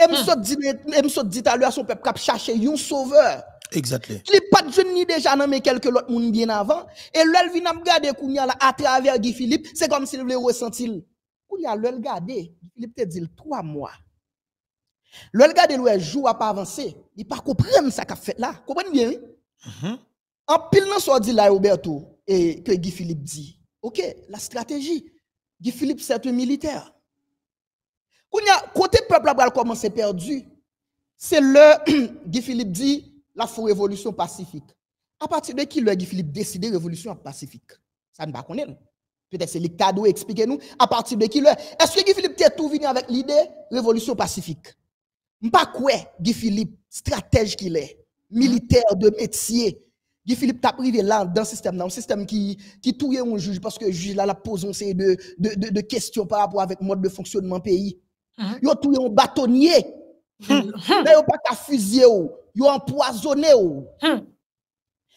hmm. sa. E dit à lui à son peuple kap cherché un sauveur. Exactly. Il pat pas deja nan men kelke lot moun bien avant. Et lel vi nam gade kou na la a Guy Philippe. c'est comme si le vle il li a le gade, li pte dil 3 mois. Lèl gade lou pas e jou a pa Il li pa koupren sa ka fait la. bien? oui. En pile, pil nan so di la Roberto, et que Guy Philippe dit, Ok, la stratégie. Guy Philippe c'est un militaire. Côté peuple a commencé perdu, c'est le Guy Philippe dit la faux révolution pacifique. À partir de qui le Guy Philippe décide révolution pacifique Ça ne pas connaître. Peut-être c'est l'Ictado, expliquez-nous à partir de qui l'heure. Est-ce que Guy Philippe t'est tout venu avec l'idée révolution pacifique M'pas quoi Guy Philippe, stratège qu'il est, militaire de métier. Guy Philippe t'a privé là dans le système, dans un système qui, qui touille un juge parce que le juge là, la pose une série de, de, de, questions par rapport avec mode de fonctionnement pays. Il a touillé un bâtonnier. Mm-hmm. Mais mm pas qu'à fusiller, ou, yo empoisonné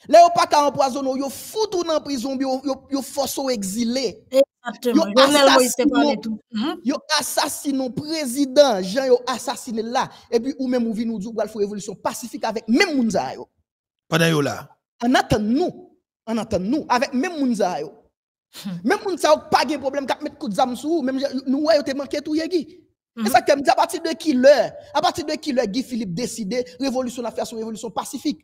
Là, a pas qu'à empoisonner, ils foutent dans la prison, ils forcent au exilé. Exactement. Ils assassinent le président, Jean, yo assassiné là. Et puis, ou même, ou nous dire faut révolution pacifique avec même Mounza. Pendant yo là. En attendant nous, en attendant nous, avec même Mounza. Hmm. Même Mounza, pas de problème, kap met coup de zam sou. même nous, a été manqué tout yegi. Mhm. Et ça, à partir de qui l'heure, à partir de qui l'heure, Guy Philippe décide, révolution, la faire son révolution pacifique.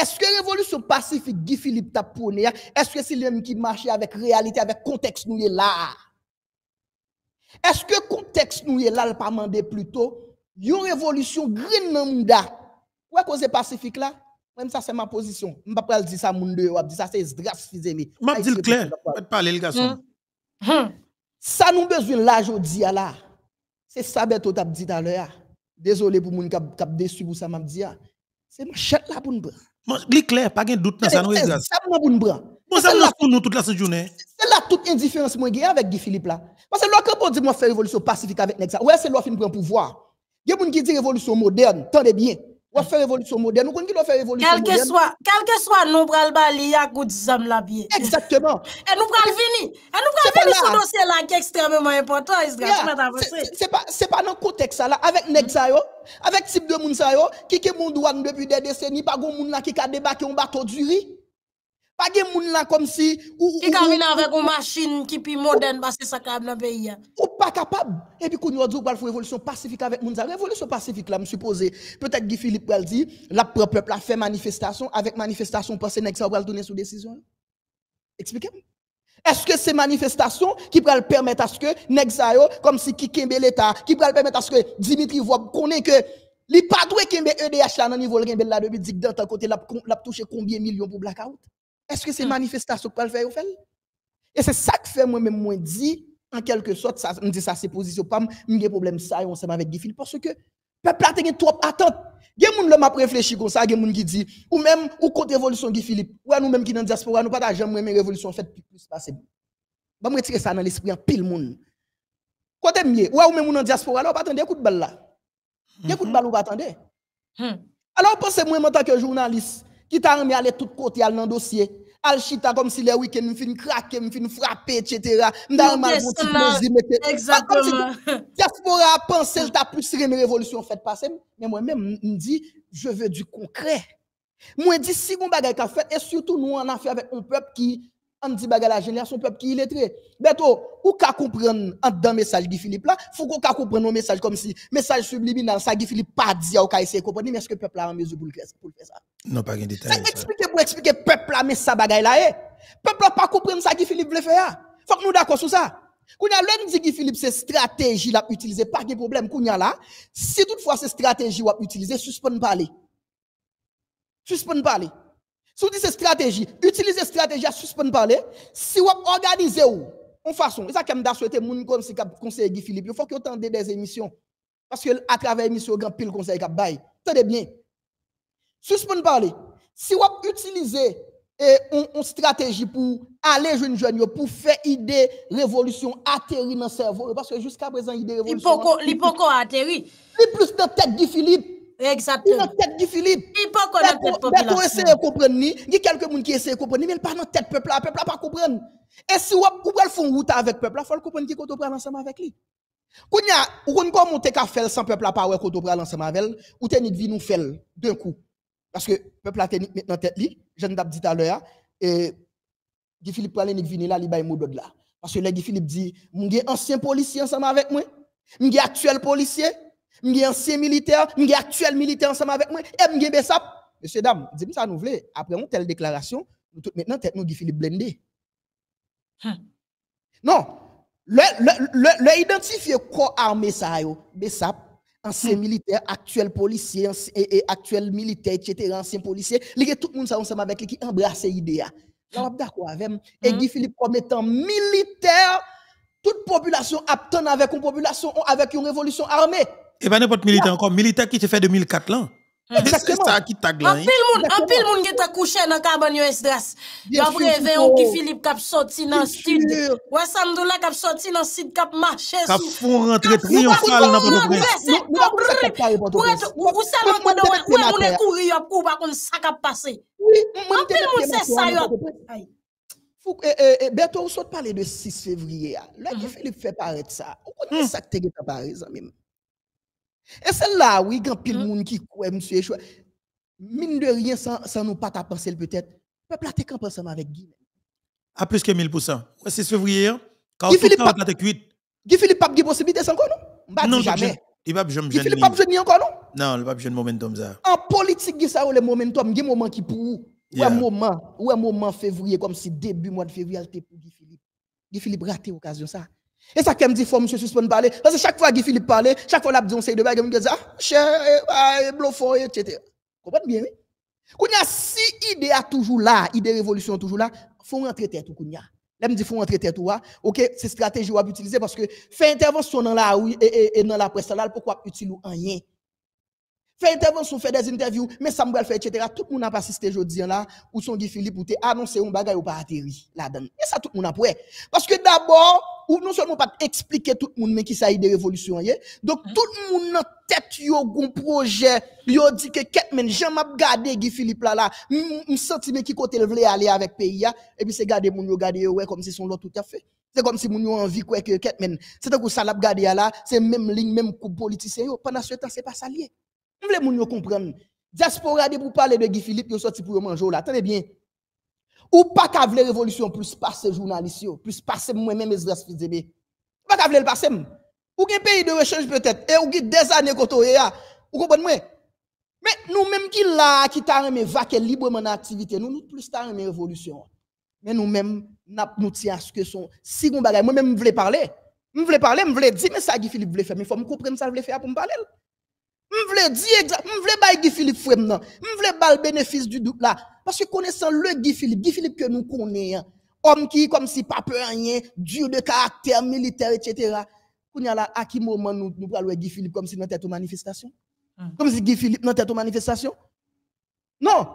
Est-ce que révolution pacifique, Guy Philippe Tapone, hein? est-ce que c'est lui qui marche avec réalité, avec contexte nous est là? Est-ce que contexte nous est là, le pas mandé plutôt? Une révolution green même, là. Hein? est cause pacifique là? Même ça, c'est ma position. Je ne vais pas dire ça à mon dieu, je ça, c'est vous fils Je vais ah, dire clair, je vais parler, le garçon. Hum. Hum. Ça nous besoin là, aujourd'hui là. C'est ça, que tu as dit tout à l'heure. Hein. Désolé pour les gens qui ont déçu pour ça, m'a dit c'est chèque là pour nous prendre. L'éclair, clair, pas de doute dans ça nous exerce. C'est ça pour nous prendre. Bon, ça nous pour nous toute la journée. C'est là toute indifférence moi j'ai avec Guy Philippe là. Parce que l'autre pour dire moi faire révolution pacifique avec Nexa. Ouais, c'est l'autre fin prend pouvoir. Il y a gens qui dit révolution moderne, tant de bien. Ou faire révolution moderne. Nous connaissons faire révolution quel Que soit, quel que soit nous prenons le à nous zam la biais. Exactement. Et nous le fini. Et nous pral fini ce dossier là qui est extrêmement important Israël. Yeah. C'est pas c'est pas dans contexte là avec Nexayo, avec type de monde qui est mon douane depuis des décennies, pas de monde qui a débarqué un bateau du riz. Pas de moun comme si. Qui camine avec une machine qui plus moderne parce que ça capable dans le pays. Hein. Ou pas capable. Et puis, quand nous avons dit révolution pacifique avec moun, révolution pacifique là, je suppose. Peut-être que Philippe dit la la peuple a fait manifestation, avec manifestation, parce que nous va donner sa décision. Expliquez-moi. Est-ce que ces manifestations qui pourraient permettre à ce que Nexayo, comme si Kikembe l'État, qui pourraient permettre à ce que Dimitri Vob connaît que les pas qui Kembe EDH là, dans le niveau de là depuis 10 temps côté, l'a touché combien de millions pour blackout? Est-ce que c'est hum. manifestation que le faire faire Et c'est ça que fait moi-même moi dit en quelque sorte ça me dit ça c'est position pas des problème, ça on s'aime avec Philippe parce que peuple a trop trop attente. a moun qui m'a réfléchi comme ça, il y des gens qui dit ou même ou côté révolution Guy Philippe, ou nous mêmes qui dans la diaspora, nous pas jamais mais révolution faite plus passer. Je me retirer ça dans l'esprit en pile monde. Côté mieux, ou même dans la diaspora, alors pas attendre coup de balle là. Écoute, coup de mhm. balle ou pas attendre. Hmm. Alors pensez moi en tant que journaliste qui t'a remis aller tout côté dans dossier « Alchita » comme si les week-ends me fin craquer, me fin frapper, etc. Normal » mal mon petit plaisir, mais exactement. Diaspora penser t'a plus une révolution fait passer, mais moi-même me dis, je veux du concret. Moi dis, si on bagay qu'a fait et surtout nous on a affaire avec un peuple qui on dit bagage la génération peuple qui illettré. Beto, ou ka comprendre en message de Philippe là, faut qu'on ka comprendre un message comme si message subliminal ça Guy Philippe pas dit ou ka essayer comprendre mais est-ce que le peuple là en mesure pour le faire ça Non pas de détail. Ça expliquer pour expliquer peuple là mais ça bagaille là eh? peuple Peuple pas comprendre ça Guy Philippe veut faire. Ah. Faut que nous d'accord sur ça. Kounya l'on dit Guy Philippe c'est stratégie l'a utilisée pas de problème a là. Si toutefois c'est stratégie ou utiliser suspend parler. Suspend parler. Si Tout une stratégie, utilisez stratégie à suspendre parler. Si vous organisez ou, en façon, c'est ça que je souhaite, mon comme si conseiller Guy Philippe, il faut que vous tendez des émissions. Parce que à travers l'émission, grand pile conseil qui bail. Tenez bien. Suspendre parler. Si vous utilisez eh, une stratégie pour aller jeune jeune pour faire idée révolution atterrir dans le cerveau parce que jusqu'à présent idée révolution hein. il L'hypoco plus de tête Guy Philippe Exactement. Dans tête de Philippe. Il peut connaître tête population. essayer de comprendre ni, il y a quelques monde qui essaie de comprendre mais il pas dans tête peuple Le peuple n'a pas comprendre. Et si vous pouvez faire route avec le peuple là, faut comprendre qui qu'on prend ensemble avec lui. Kounya, ou kon pas t'es ka faire sans peuple là pas ouais qu'on prend ensemble avec ou t'es ni vie nous faire d'un coup. Parce que le peuple mis dans maintenant tête li, je ne dit tout à l'heure et Philippe prend ni vini là, li bay modod là. Parce que là Philippe dit, mon ancien policier ensemble avec moi, mon actuel policier suis ancien militaire, je actuel militaire ensemble avec moi, et je suis messieurs Monsieur, dame, dis-moi ça, nous voulons. Après une telle déclaration, nous maintenant, nous, Guy Philippe Blendé. Hein? Non, le, le, le, identifier corps armé, ça, BESAP, ancien hein? militaire, actuel policier, et, actuel militaire, etc., ancien policier, les tout le monde ensemble avec lui qui embrasse l'idée. Je d'accord avec Et hein? Guy Philippe, comme étant militaire, toute population attend avec une population, avec une révolution armée. Et pas n'importe militaire encore, militaire qui se fait 2004 là. C'est ça qui En pile monde en pile qui t'a couché dans cabane yo Esdras. Yo prévé on qui Philippe cap sorti dans sud. Ouais Sandoula cap sorti dans sud cap marché sous. Cap font rentrer triomphal dans Port-au-Prince. Ou seulement quand on ouais on est courir yo pour qu'on ça cap passer. En pile monde c'est ça yo. Berto, on saute parler de 6 février. Là, Philippe fait paraître ça. On connaît ça que t'es par exemple. Et celle-là, oui, grand pile mm. moun ki kouè monsieur chouè. Mine de rien, sans sans san nou pat penser, peut être Peuple a te kamp ansam avec Guy. A plus que 1000%. Ouais, C'est février. kan hein. Philippe kan wè été cuit? Guy Philippe Pape gen posibite non? Non nou? Mba di jamè. Guy Philippe pas jen ni encore non? Non, Non, va Pape jen momentum Ça. En politique, Guy ça ou le momentum, gen moment ki pou ou. Yeah. Ou un moment, ou un moment février, comme si début mois de février, elle était pour Guy Philippe. Guy Philippe raté l'occasion ça. Et ça, qu'elle me dit, faut monsieur suspendre parler. Parce que chaque fois que Philippe parlait, chaque fois, il dit, de bagage, il me dit, ah, cher, eh, eh, bluffant, etc. Comprenez bien, oui? a si idée a toujours là, idée révolution toujours là, faut rentrer tête tout a elle me dit, faut rentrer tête ah, OK, c'est stratégie ou à utiliser parce que faire intervention dans la rue et, et, et, dans la presse là, pourquoi utiliser rien? fait intervention, fait des interviews, mais ça fait fait, etc. Tout le monde a pas assisté aujourd'hui hein, là ou son Guy Philippe ou te un un bagay ou pas atterri là-dedans. Et ça, tout le monde a prêt. Parce que d'abord, ou non seulement pas expliquer tout le monde, mais qui ça des révolutions, hein, Donc, hein? tout le monde en tête, yo, un projet, yo, dit que, qu'est-ce j'ai gardé Guy Philippe là, là, senti, mais qui côté le voulait aller avec pays, et puis c'est garder moun, yo, garder, ouais, comme si son lot tout à fait. C'est comme si mon yon envie, quoi, que, quest c'est un coup, ça l'a gardé là, c'est même ligne, même coup politique. pendant ce temps, c'est pas salier. Mwen vle moun yo kompreme. Diaspora de pou pale de Gifilip yo soti pou yo manjou la. Tere bien. Ou pa ka vle revolutyon pou spase jounalisyon. Pou spase mwen mwen mè mè zvras fidebe. Ou pa ka vle l'pase mwen. Ou gen peyi de rechange pwetet. E ou gen dez ane koto e ya. Ou kompon mwen. Mwen nou mèm ki la ki ta reme vake libreman aktivite. Nou nou plus ta reme revolutyon. Mwen nou mèm nou tia ske son. Mwen mèm mwen vle parle. Mwen mwen mwen mwen mwen mwen mwen mwen mwen mwen mwen mwen mwen mwen m Je voulais dire exact, je voulais Guy Philippe Fouem non. Je voulais le bénéfice du doute parce que connaissant le Guy Philippe, Guy Philippe que nous connaissons, hein. homme qui comme si pas peur rien, dur de caractère militaire etc. y à qui moment nous nous parlons Guy Philippe comme si nous tête aux manifestation. Hum. Comme si Guy Philippe nous tête aux manifestation. Non.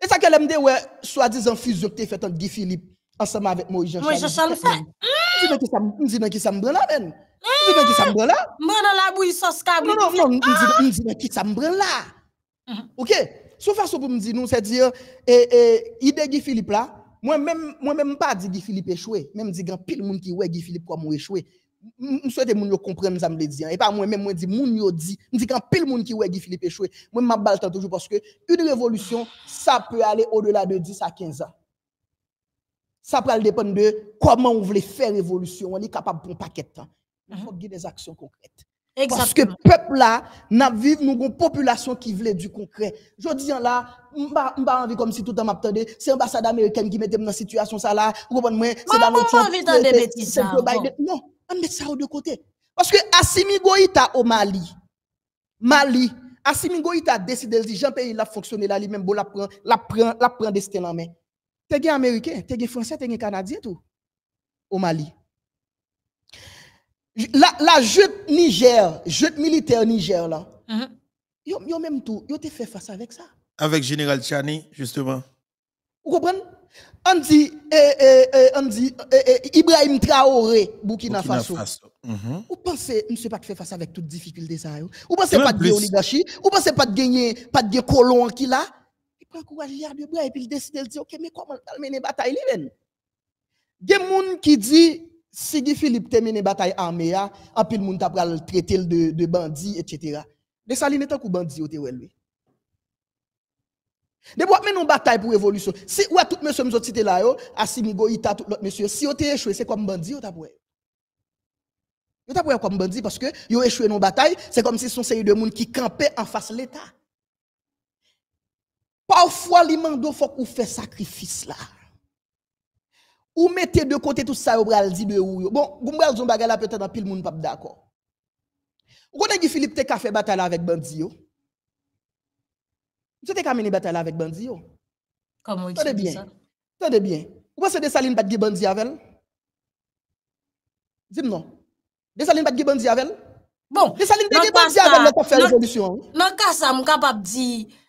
Et ça qu'elle aime dire soi-disant fusion que tu fait entre Guy Philippe ensemble avec Moïse Jean-Charles. Moïse le charles Je dis qui ça me donne la peine. Mm. dis qui ça me là. Moi dans la bouille Non, non, non, dis-moi qui ça me prend là. Ah! Mm-hmm. OK. Sauf façon pour me dire nous, c'est dire et eh, eh, idée Philippe là, moi même moi même pas dit Philippe échoué, même dit grand pile monde qui ouais Guy Philippe comme échoué. Je souhaite que les gens comprennent ce que je dis. Hein. Et pas moi-même, je dis que les gens disent. Je dis que les gens qui Philippe échoué, je me balle toujours parce que une révolution, ça peut aller au-delà de 10 à 15 ans. Ça peut dépendre de comment on voulait faire révolution. On est capable de prendre paquet de temps il faut guider mhm. des actions concrètes. Parce que peuple là, n'a vivons, nous une population qui voulait du concret. Je dis là, on pas envie comme si tout le temps m'attendait, c'est l'ambassade américaine qui mettait dans la situation ça là, vous comprenez moi, c'est dans notre bêtises. Non, on met ça de côté. Parce que Assimi Goïta au Mali. Mali, Assimi Goïta a décidé de dire pays là fonctionner là lui-même bon la prend la prend la prend destin en main. T'es américain, t'es français, t'es canadien tout au Mali. La, la jeune Niger, jeune militaire Niger, là, mm -hmm. yo, même tout, ils te fait face avec ça. Avec Général Tchani, justement. Vous comprenez? On dit, eh, eh, eh, on dit Ibrahim Traoré, Burkina, Faso. Vous Mm -hmm. Vous pensez, monsieur, pas faire face avec toute difficulté ça. Vous pensez pas de l'oligarchie, vous pensez pas de gagner, pas de colon qui là. Il prend courage, il a de bras et puis il décide de dire, ok, mais comment on va mener bataille, Il y a des gens qui dit si Philippe termine bataille armée, en ah, ah, pile moun tapral traité de, de bandit, etc. De n'est tant kou bandit ou te lui. De boit men bataille pour révolution. Si ou a tout monsieur nous cité là yo, Asimigo Ita tout l'autre monsieur, si ou te échoué, c'est comme bandit ou ta pour. Yo ta comme bandit parce que yo échoué dans bataille, c'est comme si son série de moun qui campait en face l'état. Parfois, mando faut qu'on fait sacrifice là. Ou mette de kote tout sa ou bral di de ou yo. Bon, ou bral zon bagay la petè dan pil moun pap d'akor. Ou konen ki Filip te kafe batal avèk bandzi yo? Mwen se te kameni batal avèk bandzi yo? Kama ou di. Tande bien. Tande bien. Ou pa se non. bon, de salin batgi bandzi avèl? Zim non? De salin batgi bandzi avèl? Bon. De salin batgi bandzi avèl mwen pa fè rezolisyon. Non ka sa mwen kapap di...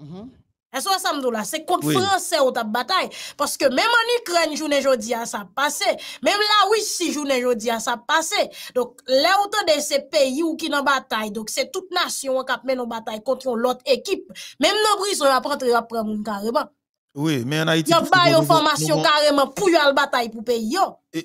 Mhm. ça C'est contre français ou ta bataille. Parce que même en Ukraine, journée jodi a hein, ça passé. Même là oui si journée jodi a hein, ça passé. Donc, là, autant de ces pays ou qui n'ont bataille. Donc, c'est toute nation qui mené en bataille contre l'autre équipe. Même dans prison, après, prendre carrément. Oui, mais en Haïti. on eu une formation carrément pour y aller bataille pour pays. Et,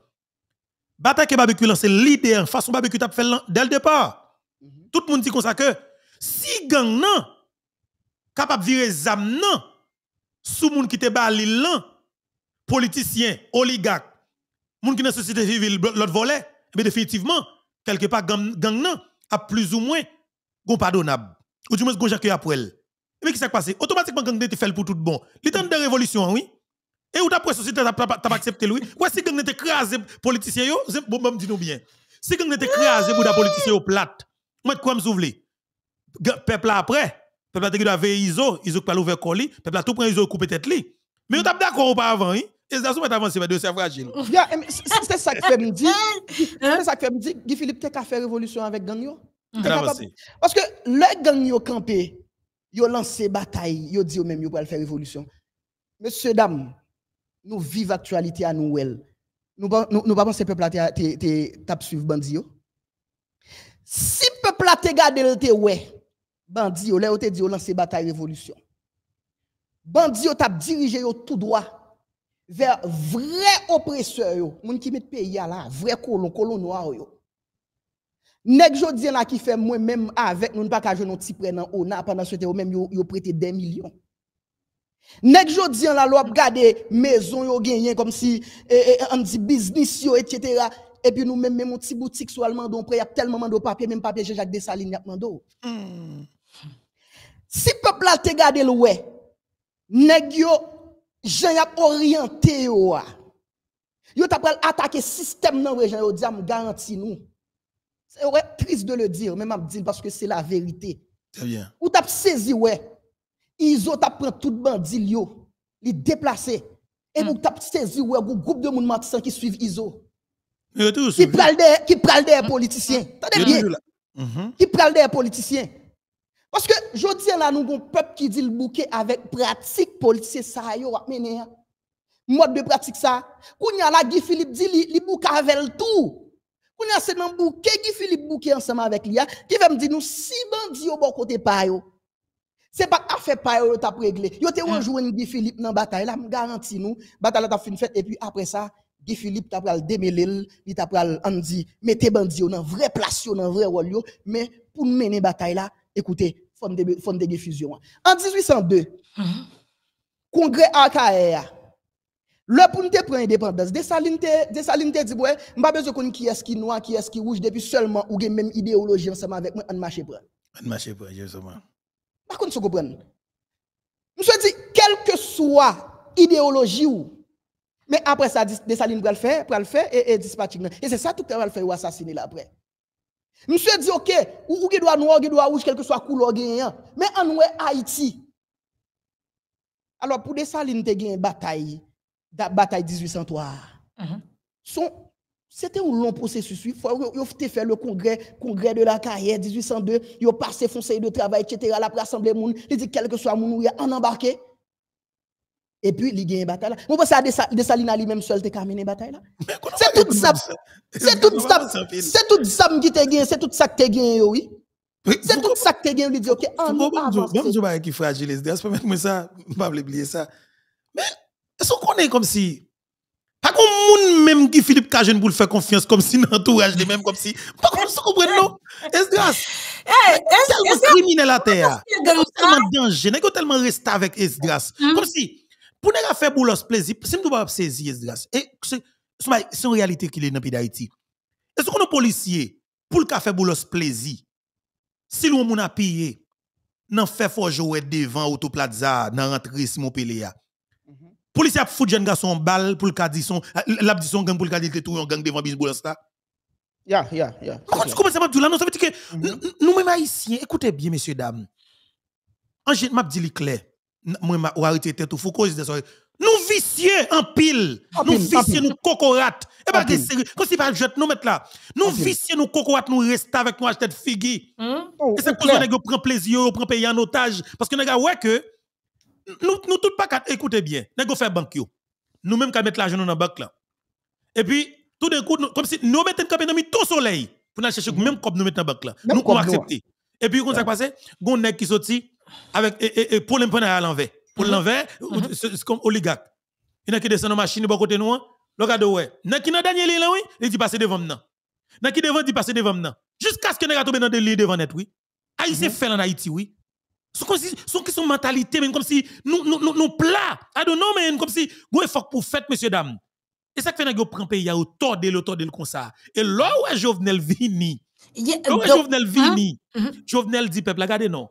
bataille barbecue c'est leader façon barbecue t'as fait dès le départ. Mhm. Tout le monde dit comme ça que si gang nan capable virer zam nan sous moun qui te bali lan politicien, oligarque, moun qui dans société civile l'autre volet, mais eh définitivement quelque part gang, gang nan a plus ou moins gon pardonnable ou du moins gon que après elle. Mais eh qui s'est passé automatiquement gang te fait pour tout bon. temps de révolution oui. Et où d'après société, t'as pas accepté lui. Ouais, si gang n'était crasé politicien yo, bon, bon, dis-nous bien. Si gang n'était crasé pour la politicien yo plate, moi, quoi me souvler? Peuple après, peuple a dit qu'il avait ISO, ISO pas l'ouvert colis, peuple a tout pris ISO coupé tête li. Mais on t'a d'accord ou pas avant, hein? Et ça, c'est avancé, mais c'est fragile. C'est ça que fait me dire, hein? c'est ça que fait me dire, Guy Philippe, t'es t'as faire révolution avec gang yo? Parce que le gang yo campé, yo lancé bataille, yo dit au même yo pour faire révolution. Monsieur, dame, Nou viv aktualite an nou el. Nou baban se pepla te tap suiv bandi yo. Si pepla te gade lente we, bandi yo, le yo te di yo lanse batay revolutyon. Bandi yo tap dirije yo tout droit ver vre oprese yo, moun ki met peya la, vre kolon, kolon noa yo. Nek jodi la ki fe mwen menm avek, nou npa kaje nou ti pre nan o, nan apan nan sote yo menm yo prete den milyon. Nèg jodi la loi regarder maison yo gagné comme si on e, e, di business yo etc. Et puis nous même même un petit boutique sur donc y a tellement de papier même papier jacques Dessalines y a mando. Si peuple a te gardé le ouais. Nèg yo Jean y a orienté yo. Yo t'a attaquer système nan région yo diam garanti nous. C'est vrai triste de le dire même m'a dit parce que c'est la vérité. Très bien. Ou t'as saisi ouais Iso t'a pris tout bandit yo li déplacé. Et vous hmm. t'a saisi ou un groupe de monde qui suivent Iso. Qui pral des qui pral des politiciens. Hmm. bien. Mhm. Qui pral des politiciens. Parce que je dis là nous un peuple qui dit le bouquet avec pratique politique ça yo mener. Hein. Mode de pratique ça. Kounya la Guy Philippe dit li, bouquet avec tout. Kounya c'est dans bouquet Guy Philippe bouquet ensemble avec lui, hein, qui va me dire nous si bandi au bon côté pa yo. C'est pas affaire pa yo t'a réglé. Yo te mm. rejoindre Guy Philippe dans bataille là, me garantis nous, bataille t'a une fête et puis après ça, Guy Philippe t'a pral démêler, il t'a pral andi, mettez bandi yo dans vrai place yo, dans vrai rôle yo, mais pour mener bataille là, écoutez, forme de forme de fusion. En 1802, mm-hmm. congrès à congrès AKR le pour nous prendre indépendance, des salines te dit, ouais, m'a besoin qu'on qui est qui noir, qui est qui rouge, depuis seulement ou même idéologie ensemble avec moi, en marche prendre. En marche prendre, justement. Par contre, vous comprenez. Je dit, quelle que soit l'idéologie ou, mais après ça, salines va le faire, va le faire et, et Et c'est ça tout le monde va le faire ou assassiner là après. Monsieur dit, ok, ou qui doit noir, qui doit rouge, quel que soit couleur gagnant. Mais en Haïti. Alors pour Dessalines, il y a une bataille, la bataille 1803. Mhm. Son c'était un long processus. Il faut faire le congrès, congrès de la carrière 1802. Il a passé conseil de travail, etc. La rassemblé moun. Il dit quel que soit moun, ils en embarqué. Et puis, il y a une bataille. Vous pense à Dessalina lui-même seul, qui a mené bataille là? C'est tout ça. C'est tout ça. C'est tout ça qui te gagné. C'est tout ça qui te gagné, oui. C'est tout ça qui te gagné. Il dit, OK, on va avancer. je qui fragilise. Permettez-moi ça. Je ne peux pas oublier ça. Mais, est-ce qu'on est comme si pas comme monde même qui Philippe Cajun pour le faire confiance comme si l'entourage de même comme si pas contre, ça comprendre non. Eh, est-ce que c'est un criminel à terre. tellement danger, n'est tellement rester avec Esdras. Mm-hmm. Comme si pour ne faire pour leur plaisir, si nous pas saisir Esdras. Et c'est c'est une réalité qu'il est dans pays d'Haïti. Est-ce qu'on a policiers, pour le faire pour leur plaisir si l'on a payé, n'en fait fort jouer devant Autoplaza, dans rentrer Simon Pelea. Police a foutu jeune garçon en balle pour le cas son ah, l'a dit son gang pour le cas était tout en gang devant Bisboula oh, ça. Ya ya ya. commences ça m'a dit là non ça veut dire que mm-hmm. nous mêmes haïtiens écoutez bien messieurs dames. En général m'a dit clair. Moi m'a arrêté tête faut cause Nous vicieux en pile, nous vicieux nous cocorate Et pas sérieux. Quand c'est pas jette nous mettre là. Nous vicieux nous cocorate nous restons avec nous acheter figue mm-hmm. Et c'est oh, pour ça que prend plaisir, prend payer en otage parce que nous ouais que nous nous tout pas quatre écoutez bien. Nous faire banque Nous même qu'à mettre l'argent dans la banque là. Et puis tout d'un coup comme si nous mettons comme dans tout soleil pour nous chercher même comme nous mettons dans banque là. Nous on accepter. Hein. Et puis comment ça passé Gon nèg qui sorti avec pour et, à l'envers. Pour mm-hmm. l'envers mm-hmm. c'est comme oligarque. Il a qui descend dans machine bon côté nous. de ouais. N'a qui dans Daniel là oui, il dit passer devant nous. N'a qui devant dit passer devant nous. Jusqu'à ce que nous tomber dans le lit devant net oui. Haïti ah, mm-hmm. fait en Haïti oui. C'est comme si, son mentalité, même comme si nous, nous, nous, nous plats. I don't comme si, vous êtes pour fête, messieurs, dames. Et ça que fait que pays, autour le de comme ça. Et là où est Jovenel Vini? Jovenel hein? Vini? Mm-hmm. Jovenel dit, peuple, regardez, non.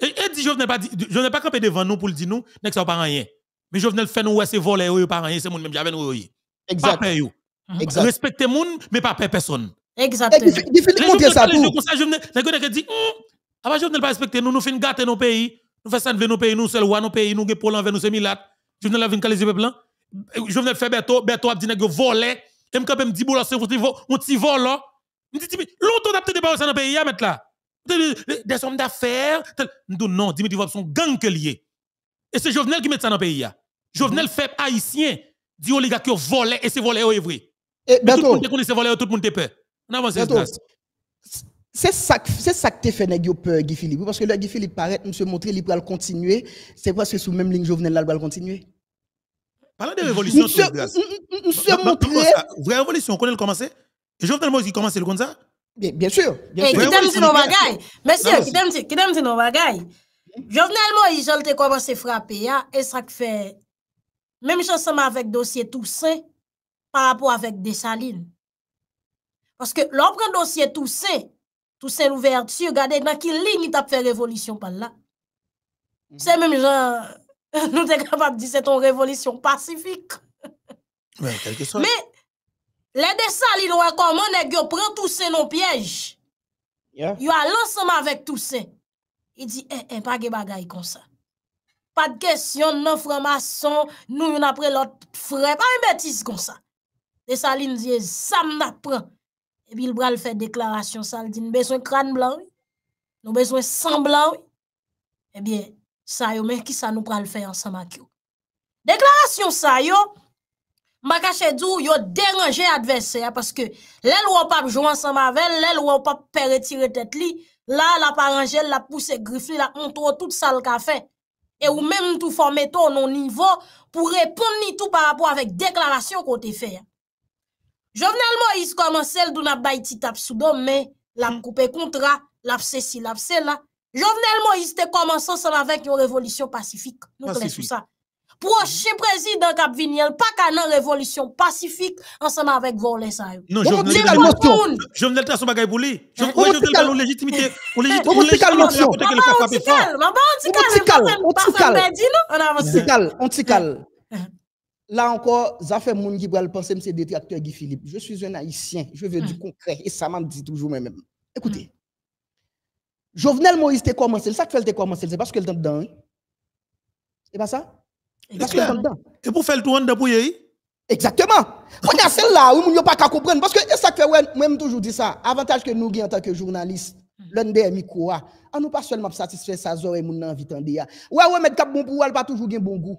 Et, dit Jovenel pas, pas campé devant nous pour le dire nous, n'est pas rien. Mais Jovenel fait nous, c'est voler, pas rien, c'est mon même, j'avais nous, mm-hmm. Respectez mais pas personne. Exactement. Eh, à partir de ne pas respecter nous, nous faisons gâter nos pays, nous faisons nos pays, nous sommes nos pays, nous nous, pour nous nous nous, Je venais la nous, les hein. Je venais faire a dit que volé. Et dit boulot, c'est un petit vol longtemps ça dans le pays, hein, là. Des hommes d'affaires. Nous non, Dimitri Vop son Et c'est Jovenel qui met ça dans le pays. Hein. Jovenel fait haïtien, dit aux gars qui et c'est volé au oh, vrai. Et eh, oh, Tout le monde tout le monde peur. C'est ça, c'est ça que fait nèg peur Guy Philippe parce que là Guy Philippe paraît se montrer il va continuer, c'est parce que sous même ligne Jovenel là va continuer. Parlant de révolution monsieur, monsieur montrer vraie révolution connaît le commencer Et Jovenel Moïse il commence le comme ça Bien, bien sûr. Bien eh, sûr. qui t'aime c'est nos bagailles Monsieur, qui t'aime c'est qui t'aime c'est nos bagailles Jovenel Moïse il a commencé frapper hein, et ça fait même chose avec dossier Toussaint par rapport avec Dessaline. Parce que l'on prend dossier Toussaint Tousè l'ouverture, gade, nan ki lini tap fè revolisyon pal la. Se mè mè jan, nou te kapak di, se ton revolisyon pasifik. Mè, kelke son? Mè, lè desa li lwa koman, nek yo pran tousè eh, eh, non pièj. Yo alonsè mè avèk tousè. I di, e, e, pa ge bagay kon sa. Pa d'kesyon, nan fran mason, nou yon apre lot fre, pa yon betis kon sa. Desa eh, li ndiye, sa mna pran. Epi l bral fè deklarasyon sal di nou bezwen kran blan, nou bezwen san blan, epi eh sa yo men ki sa nou bral fè yon samak yo. Deklarasyon sa yo, makache djou yo deranje advesè ya, paske lè l wop ap joun samave, lè l wop ap peretire tèt li, la la parangel la pousse grifli la kontro tout sal ka fè, e ou men mtou fò meto nou nivò pou repond ni tout pa rapò avèk deklarasyon kote fè ya. Jovenel Moïse commence le soudom, mais l'a coupé contrat, l'a si, l'a la. Jovenel Moïse commence ensemble avec une révolution pacifique. Nous connaissons ça. Prochain président Cap pas qu'à révolution pacifique ensemble avec ça. pour Là encore, ça fait mon qui le penser, c'est détracteur Guy Philippe. Je suis un haïtien, je veux du mm. concret. Et ça m'a dit toujours moi-même. Écoutez, mm. Jovenel Moïse t'a commencé. C'est ça qu'elle t'es commencé. C'est parce qu'elle est dedans. Hein? C'est pas ça? Parce qu'elle est dedans. Et pour faire le tour de pour Exactement. Quand y a celle-là, on a pas qu'à comprendre. Parce que c'est ça que moi-même toujours dit ça. Avantage que nous avons en tant que journalistes, mm. L'un des micro, on nous pas seulement satisfait sa zone et mon envie de Ouais, ouais, mais le cap bon pour elle, pas toujours bien bon goût.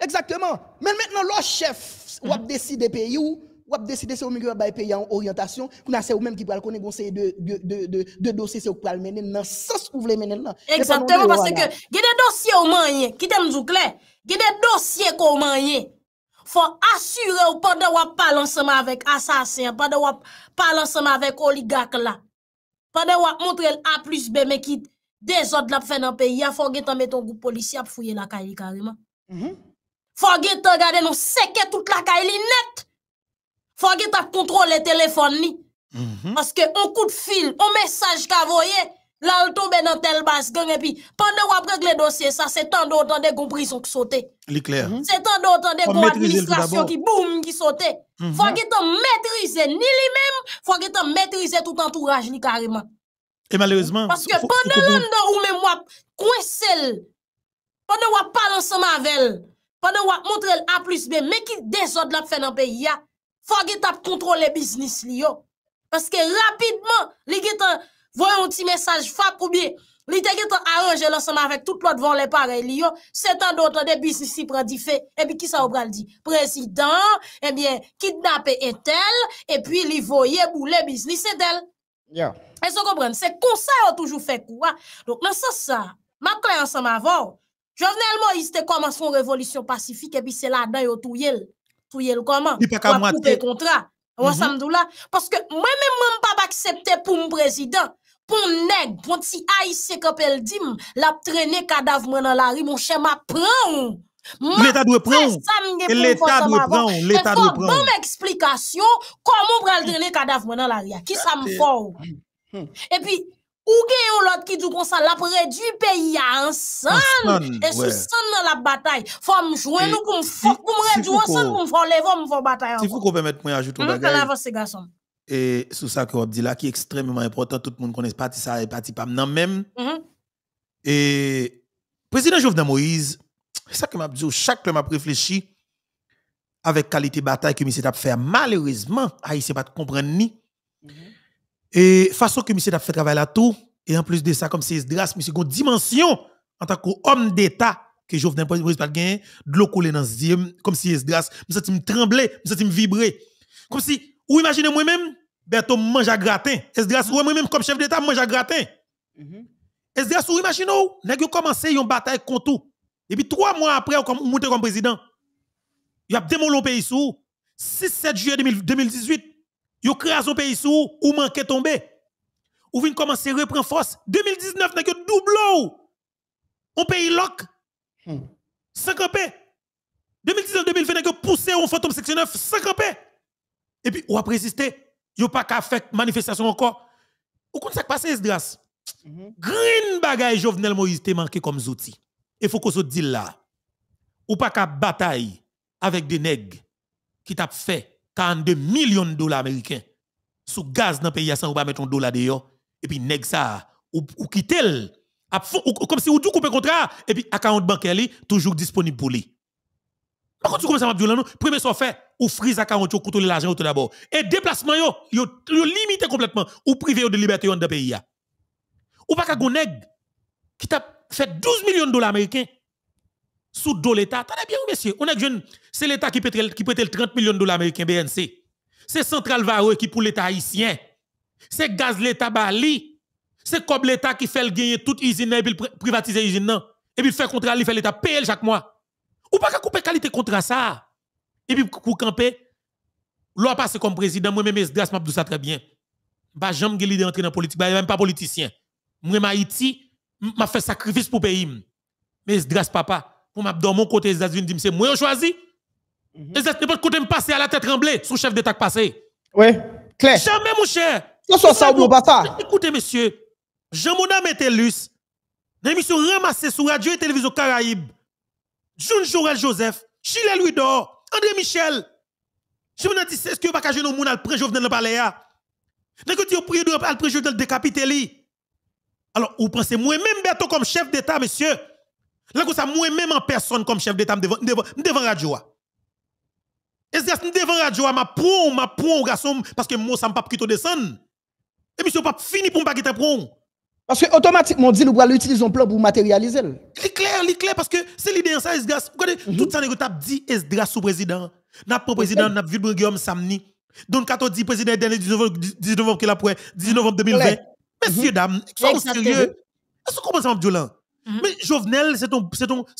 Eksakteman, men men nan lo chef wap mm-hmm. deside peyi ou, wap deside se omigwe bay peyi an oryantasyon, kou nasè ou men ki pral konen gonseye de dosye se wak pral menen nan, sas ou vle menen nan. Eksakteman, parce ke gede dosye ou manye, kite mzouk le, gede dosye ko ou manye, fò asyre ou pa de wap palansama avèk asasyen, pa de wap palansama avèk oligak la, pa de wap montre l'a plus bè me kit, de zot la pfen an peyi, fò gè tan meton goup polisy ap fouye la kaye karima. Mm-hmm. Faut que on nous tout toute la caille net. Faut que t'as contrôlé téléphone ni. Mhm. Parce que un coup de fil, un message qu'on voit, là on tombe dans tel bas. puis pendant qu'on règle les dossier, ça c'est tant d'autant de prison qui saute. Mhm. C'est tant d'autant de administration qui boum qui saute. Mhm. Faut que maîtriser ni lui-même, faut que maîtriser tout entourage ni carrément. Et malheureusement parce que pendant l'endroit ou même moi coincé pendant qu'on parle ensemble avec pa nou wak montre l a plus bè, mè ki desot l ap fè nan peyi ya, fò gè tap kontrol lè biznis li yo. Paske rapidman, li gè tan voyon ti mesaj fò koubyè, li te gè tan aranjè l ansama fèk tout lòt vò lè pare li yo, setan dotan lè biznis si pradi fè, e bi ki sa w pral di, prezidant, ebyè, kidnapè etel, e pi li voyè bou lè biznis etel. Ya. E so koubren, se konsey w toujou fè kouwa. Donk nan sa sa, mè klay ansama vò, Jovenel Moïse te commence une révolution pacifique et puis c'est là-dedans yo touyel. Touyel comment? Il pas couper contrat. Mm -hmm. là parce que moi-même même pas accepté pour mon président. Pour nèg, pour petit haïtien qu'appelle dim, l'a traîner cadavre dans la rue, mon cher m'a prend. L'État doit prendre. L'État doit prendre. L'État doit prendre. Bonne explication comment on le traîner cadavre dans la rue. Qui ça me hmm. Hmm. Et puis ou gen yon lot ki dou konsa la prédu pays ya ensemble et sou san nan la bataille. Fòm jwenn nou pou m fòk pou m rèdjou ansan pou m fò bataille ansan. Si pou ko pèmèt mwen ajoute bagay. Mwen avanse Et sou sa ke Abdila di la ki extrêmement important tout moun konnen pati sa et pati pam nan même. Mm-hmm. Et président Jovenel Moïse, sa ke m ap chaque ou que réfléchi m qualité reflechi bataille ki mi se tap malheureusement, ay se pas te comprendre ni. Mm-hmm. Et façon que monsieur a fait travail là tout, et en plus de ça, comme c'est Esdras, monsieur, une dimension en tant qu'homme d'État que je venais pas de l'eau coulée dans le comme si Esdras, M. me tremblait, me trembler, me me vibrer. Comme si, ou imaginez moi-même, Berto mange à gratin. Esdras, ou moi-même, comme chef d'État, mange à gratin. Esdras, drasse, ou imaginez, vous commencé une bataille contre tout. Et puis trois mois après, vous montez comme président. Il a démoli le pays sous 6-7 juillet 2018 yo créé un pays sous ou manqué tomber. Ou vient commencer reprendre force. 2019 n'a que double On pays lock. Hmm. p 2019-2020 n'a que poussé on fantôme 69 50 Et puis ou a résisté. Yo pas qu'à fait manifestation encore. Ou qu'on ça passe Esdras. Mm Green bagay Jovenel Moïse te manqué comme outil. Et faut qu'on se dise là. Ou pas qu'à bataille avec des nègres qui t'a fait 42 millions de dollars américains sous gaz dans le pays sans ou pas mettre un dollar yon. et puis nèg ça ou, ou comme si ou tout le contrat et puis account bancaire toujours disponible pour lui par contre, tu commences à dire, non, premier soif, fait, ou frise à 40 ou contrôler l'argent tout d'abord. Et déplacement, yo, yo, limité complètement, ou privé de liberté dans le pays. Ou pas qu'à qui t'a fait 12 millions de dollars américains sous dos l'État. Attendez bien, monsieur On est c'est l'État qui peut qui le 30 millions de dollars américains BNC. C'est Central Varo qui pour l'État haïtien. C'est gaz l'État Bali. C'est comme l'État qui fait le gagner toute l'usine et puis privatiser l'usine. Et puis faire contrat, il fait l'État payer chaque mois. Ou pas couper qualité contrat ça. Et puis pour camper, l'on passe comme président, moi-même, Esdras, m'a ça très bien. Bah, j'aime que l'idée d'entrer dans la politique, bah, même pas politicien. Moi, Haïti, m'a fait sacrifice pour pays. Mais papa, pour m'abdon mon côté États-Unis dit c'est moi qui choisi. Mm -hmm. ne n'importe côté me passer à la tête remblée sous chef d'état passé. Oui, clair. Jamais mon cher. qu'est-ce soit ça ou pas ça. Écoutez monsieur, Jean Mouna Metellus, l'émission ramassée sur radio et télévision Caraïbe, jean Jorel Joseph, Chile Louis d'Or, André Michel. Je me dit est-ce que vous n'avez pas monde le Jovenel dans palais hein. Dès que tu de pré Jovenel décapité Alors, vous pensez, moi-même, bientôt comme chef d'État, monsieur, Là, que ça, moi-même en personne comme chef d'État, devant devant radio. Ah. Et c'est devant radio, ah, ma pron, ma prou, garçon, parce que moi, ça me pas plutôt descendre. Et monsieur, pas fini pour me pas quitter Parce que automatiquement, dit, nous allons l'utiliser un plan pour matérialiser. C'est clair, c'est clair, parce que c'est l'idée en ça, Esdras. Regardez, mm tout ça, que t'as dit Esdras sous président. N'a pas président, n'a vu Guillaume samni Donc, 14 on dit président, dernier 19 novembre, 19 novembre 2020. Messieurs, mhm. dames, sérieux. Est-ce que vous comprenez ça, Mm. Mais Jovenel, c'est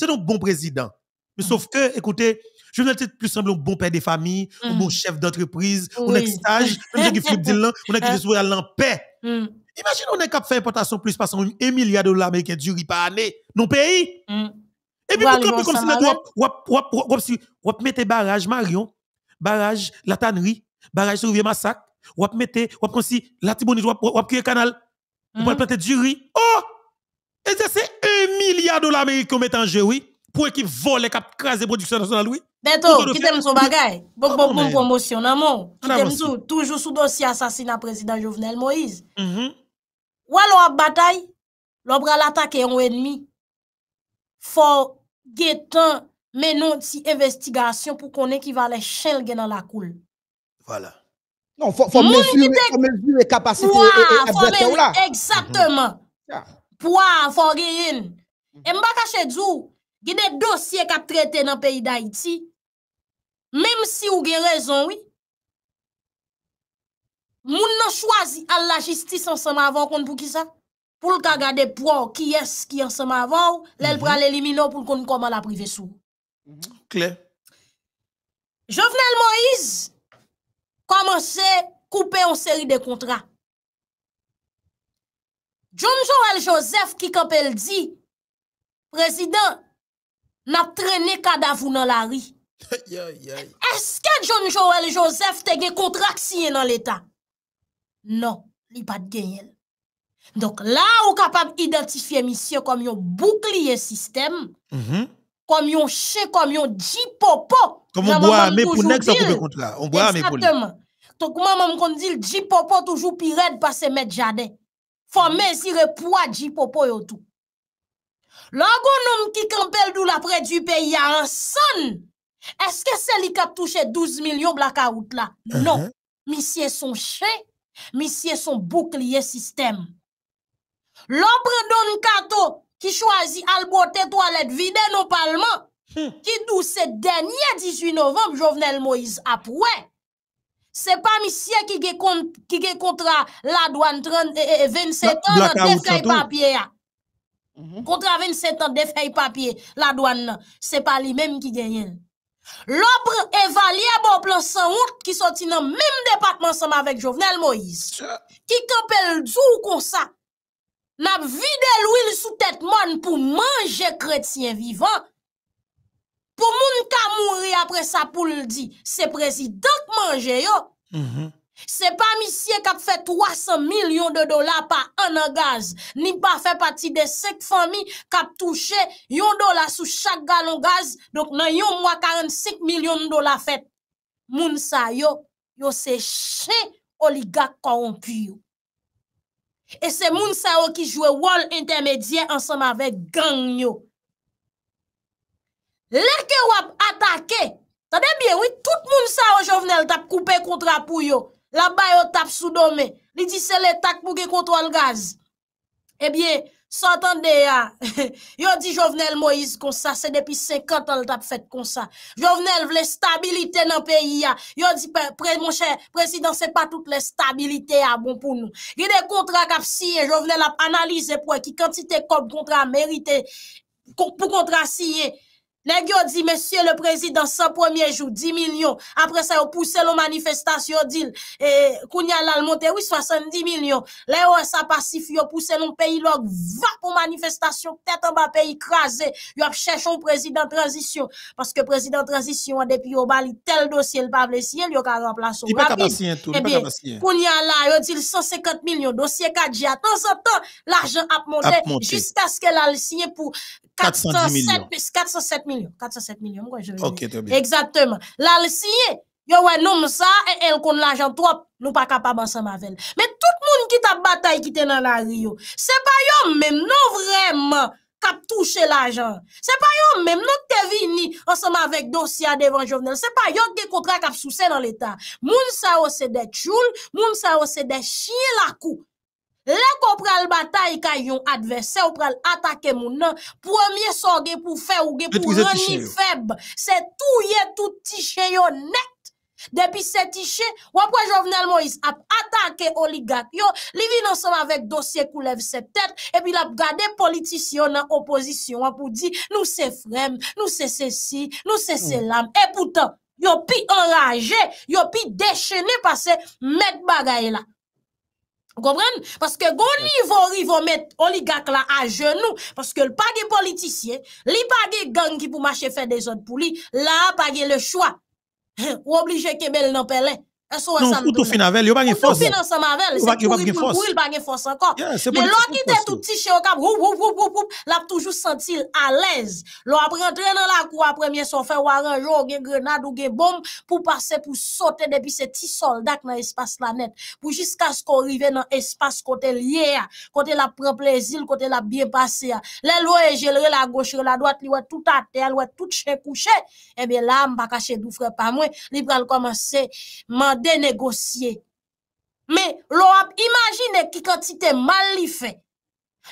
ton, bon président. Mais mm. sauf que, écoutez, Jovenel, c'est plus semble un bon père de famille, un mm. bon chef d'entreprise, on oui. un on même qui Philippe Dylan, on a qui sur en paix. Imagine, on est capable de faire importation plus passant un milliard de dollars américains du riz par année, nos pays. Et puis, pourquoi, comme si on a mettre barrage Marion, barrage La Tannerie, barrage sur vieux Massacre, on a mettre, on comme si la Tibonite, on a créé canal, on planter du riz. Oh! Et ça, c'est milliards de l'Amérique américains étant en jeu, oui, pour équipe voler, cap craser production nationale, oui. Beto, quittez-moi son bagage. Bon, bon, bon, promotion, non, mon. Toujours sous dossier assassinat président Jovenel Moïse. Mm-hmm. Ou alors, bataille, l'obra l'attaque est un ennemi. Faut guetter mais non, si investigation pour qu'on ait qui va les chèles dans la coule. Voilà. Non, faut, faut mesurer, faut mesurer capacité. Exactement. Mm-hmm. Pour avoir Mhm. E mba ka chedzou, gine dosye ka trete nan peyi da iti, mem si ou gen rezon wè, moun nan chwazi al la jistis an seman avan konn pou kisa, pou l ka gade pou an ki es ki an seman avan, l el mhm. pral elimino pou l konn konman la prive sou. Mhm. Kler. Jovenel Moïse, koman se koupe an seri de kontra. John Joel Joseph ki kapel di, Président n'a traîné cadavre dans la rue. Est-ce que John Joel Joseph te gen contrat signé l'État l'État? Non, li pas genyel. Donc là, ou capable identifier misye comme yon comme un mhm. comme système, comme yon chien, comme yon jipopo. Comme on voit mais pou nek sa pour On voit maman kon di le jipopo toujours pi red pa jardin. met jade. le si jipopo et tout. Lago noum ki kempel dou la pre du peyi a anson, eske seli kap touche 12 milyon bla kaout la? Uh-huh. Non, misye son chè, misye son boukliye sistem. Lopre don kato ki chwazi albo te toalet vide nou palman, ki dou se denye 18 novem, Jovenel Moïse apwe, se pa misye ki ge kontra la douan 27 an de sey papye a. Kontra 27 an de fey papye, la douan nan, se pa li menm ki genyen. L'obre e valye bo plan sanout ki soti nan menm departman sanman vek Jovenel Moïse. Ki kapel djou kon sa. Nap vide l'ouil sou tet man pou manje kretien vivan. Po moun ka mouri apre sa pou l'di, se prezidak manje yo. Mh mh. Se pa misye kap fè 300 milyon de dola pa an an gaz, ni pa fè pati de sek fami kap touche yon dola sou chak galon gaz, donk nan yon mwa 45 milyon dola fèt. Mounsa yo, yo se chè oligak konpiyo. E se mounsa yo ki jwe wall intermedyen ansanm avek gang yo. Lèke wap atake, tade bie wè, tout mounsa yo jovnel tap koupe kontra pou yo. La bay yo tap sou dome, li di se le tak pou ge kontrol gaz. Ebyen, s'entende ya, yon di Jovenel Moïse kon sa, se depi 50 al tap fet kon sa. Jovenel vle stabilite nan peyi ya, yon di pre mon chè, presidans se pa tout le stabilite ya bon pou nou. Ge de kontra kap siye, Jovenel ap analize pou e ki kantite kop kontra merite pou kontra siye. Nèg yo dit, monsieur le président 100 premier jour 10 millions. Après ça yo poussé l'on manifestation dit et eh, kounya la monté oui 70 millions. Là yo ça passif yo poussé l'on pays log va pour manifestation tête en bas pays écrasé. Yo cherche cherché un président transition parce que président transition depuis yo bali tel dossier le pas blessé yo ka remplacer oui Et bien kounya la yo dit 150 millions dossier Kadji à temps en temps l'argent a monté jusqu'à ce qu'elle le signé pour 407 407 millions millions, 407 millions, quoi, je veux okay, dire. Bien. Exactement. Là, le signé, yo ouais, nous, ça, et elle compte l'argent trop, nous pas capable ensemble avec elle. Mais tout le monde qui t'a bataille, qui t'est dans la Rio, c'est pas yon même, non vraiment, cap touché l'argent. C'est pas yon même, non t'es venu ensemble avec dossier devant Jovenel. C'est pas yo qui contrat cap souci dans l'État. Moun ça, oh, c'est des tchoules, moun ça, oh, c'est des chiens la coup. Lèk ou pral batay ka yon advesè, ou pral atake moun nan, premye son gen pou fer ou gen pou renifèb, se touye tout tichè yon net. Depi se tichè, wap wè Jovenel Moïse ap atake oligat yo, li vi nan seman vek dosye kou lev se tèt, epi lap gade politisyon nan oposisyon wap ou di, nou se frem, nou se se si, nou se hmm. se lam, epoutan, yon pi oranje, yon pi deche ne pase met bagay la. gomren, paske goni vori vomet oligak la a jenou paske l page politisye li page gangi pou mache fe de zon pou li la page le chwa ou oblije kebel nan pelen Non, ou tout fin avec, il n'y a pas de force. Tout fin ensemble avec, c'est pour il pas une force encore. Mais l'autre qui était tout petit chez au cap, wou wou l'a toujours senti à l'aise. après rentré dans la cour après son fait ou arrange ou gen grenade ou gen bombe pour passer pour sauter depuis ces petits soldats dans espace la net. Pour jusqu'à ce qu'on arrive dans l'espace côté lié, côté la prend plaisir, côté la bien passé. Les lois gelé, la gauche, la droite, li tout à terre, ouais tout chez couché. Eh bien là, pas cacher d'où frère pas moins, li pral commencer de négocier, mais qui imagine ki quand mal li fait.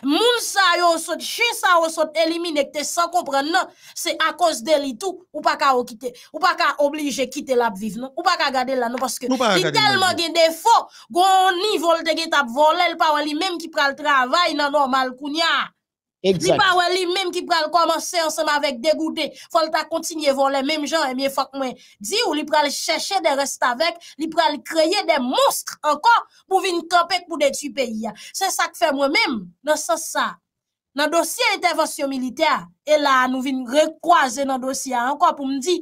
Moun sa yo sot, sa te sans comprendre se a cause de li ou pas ka ou pas ka oblige kite la ap vive ou pa ka gade la parce que Si tellement gen defo, niveau volte get le volel pa même qui ki pral travail nan normal kounia Li pa wè li mèm ki pral komanse ansem avèk degoutè, folta kontinye vò, lè mèm jan, e mi fòk mwen di ou li pral chèche de rest avèk, li pral kreye de mounstre ankon pou vin kapèk pou de tupè yè. Se sa k fè mwen mèm, nan se sa, nan dosye intervensyon militea, e la nou vin rekwaze nan dosye ankon pou mwen di,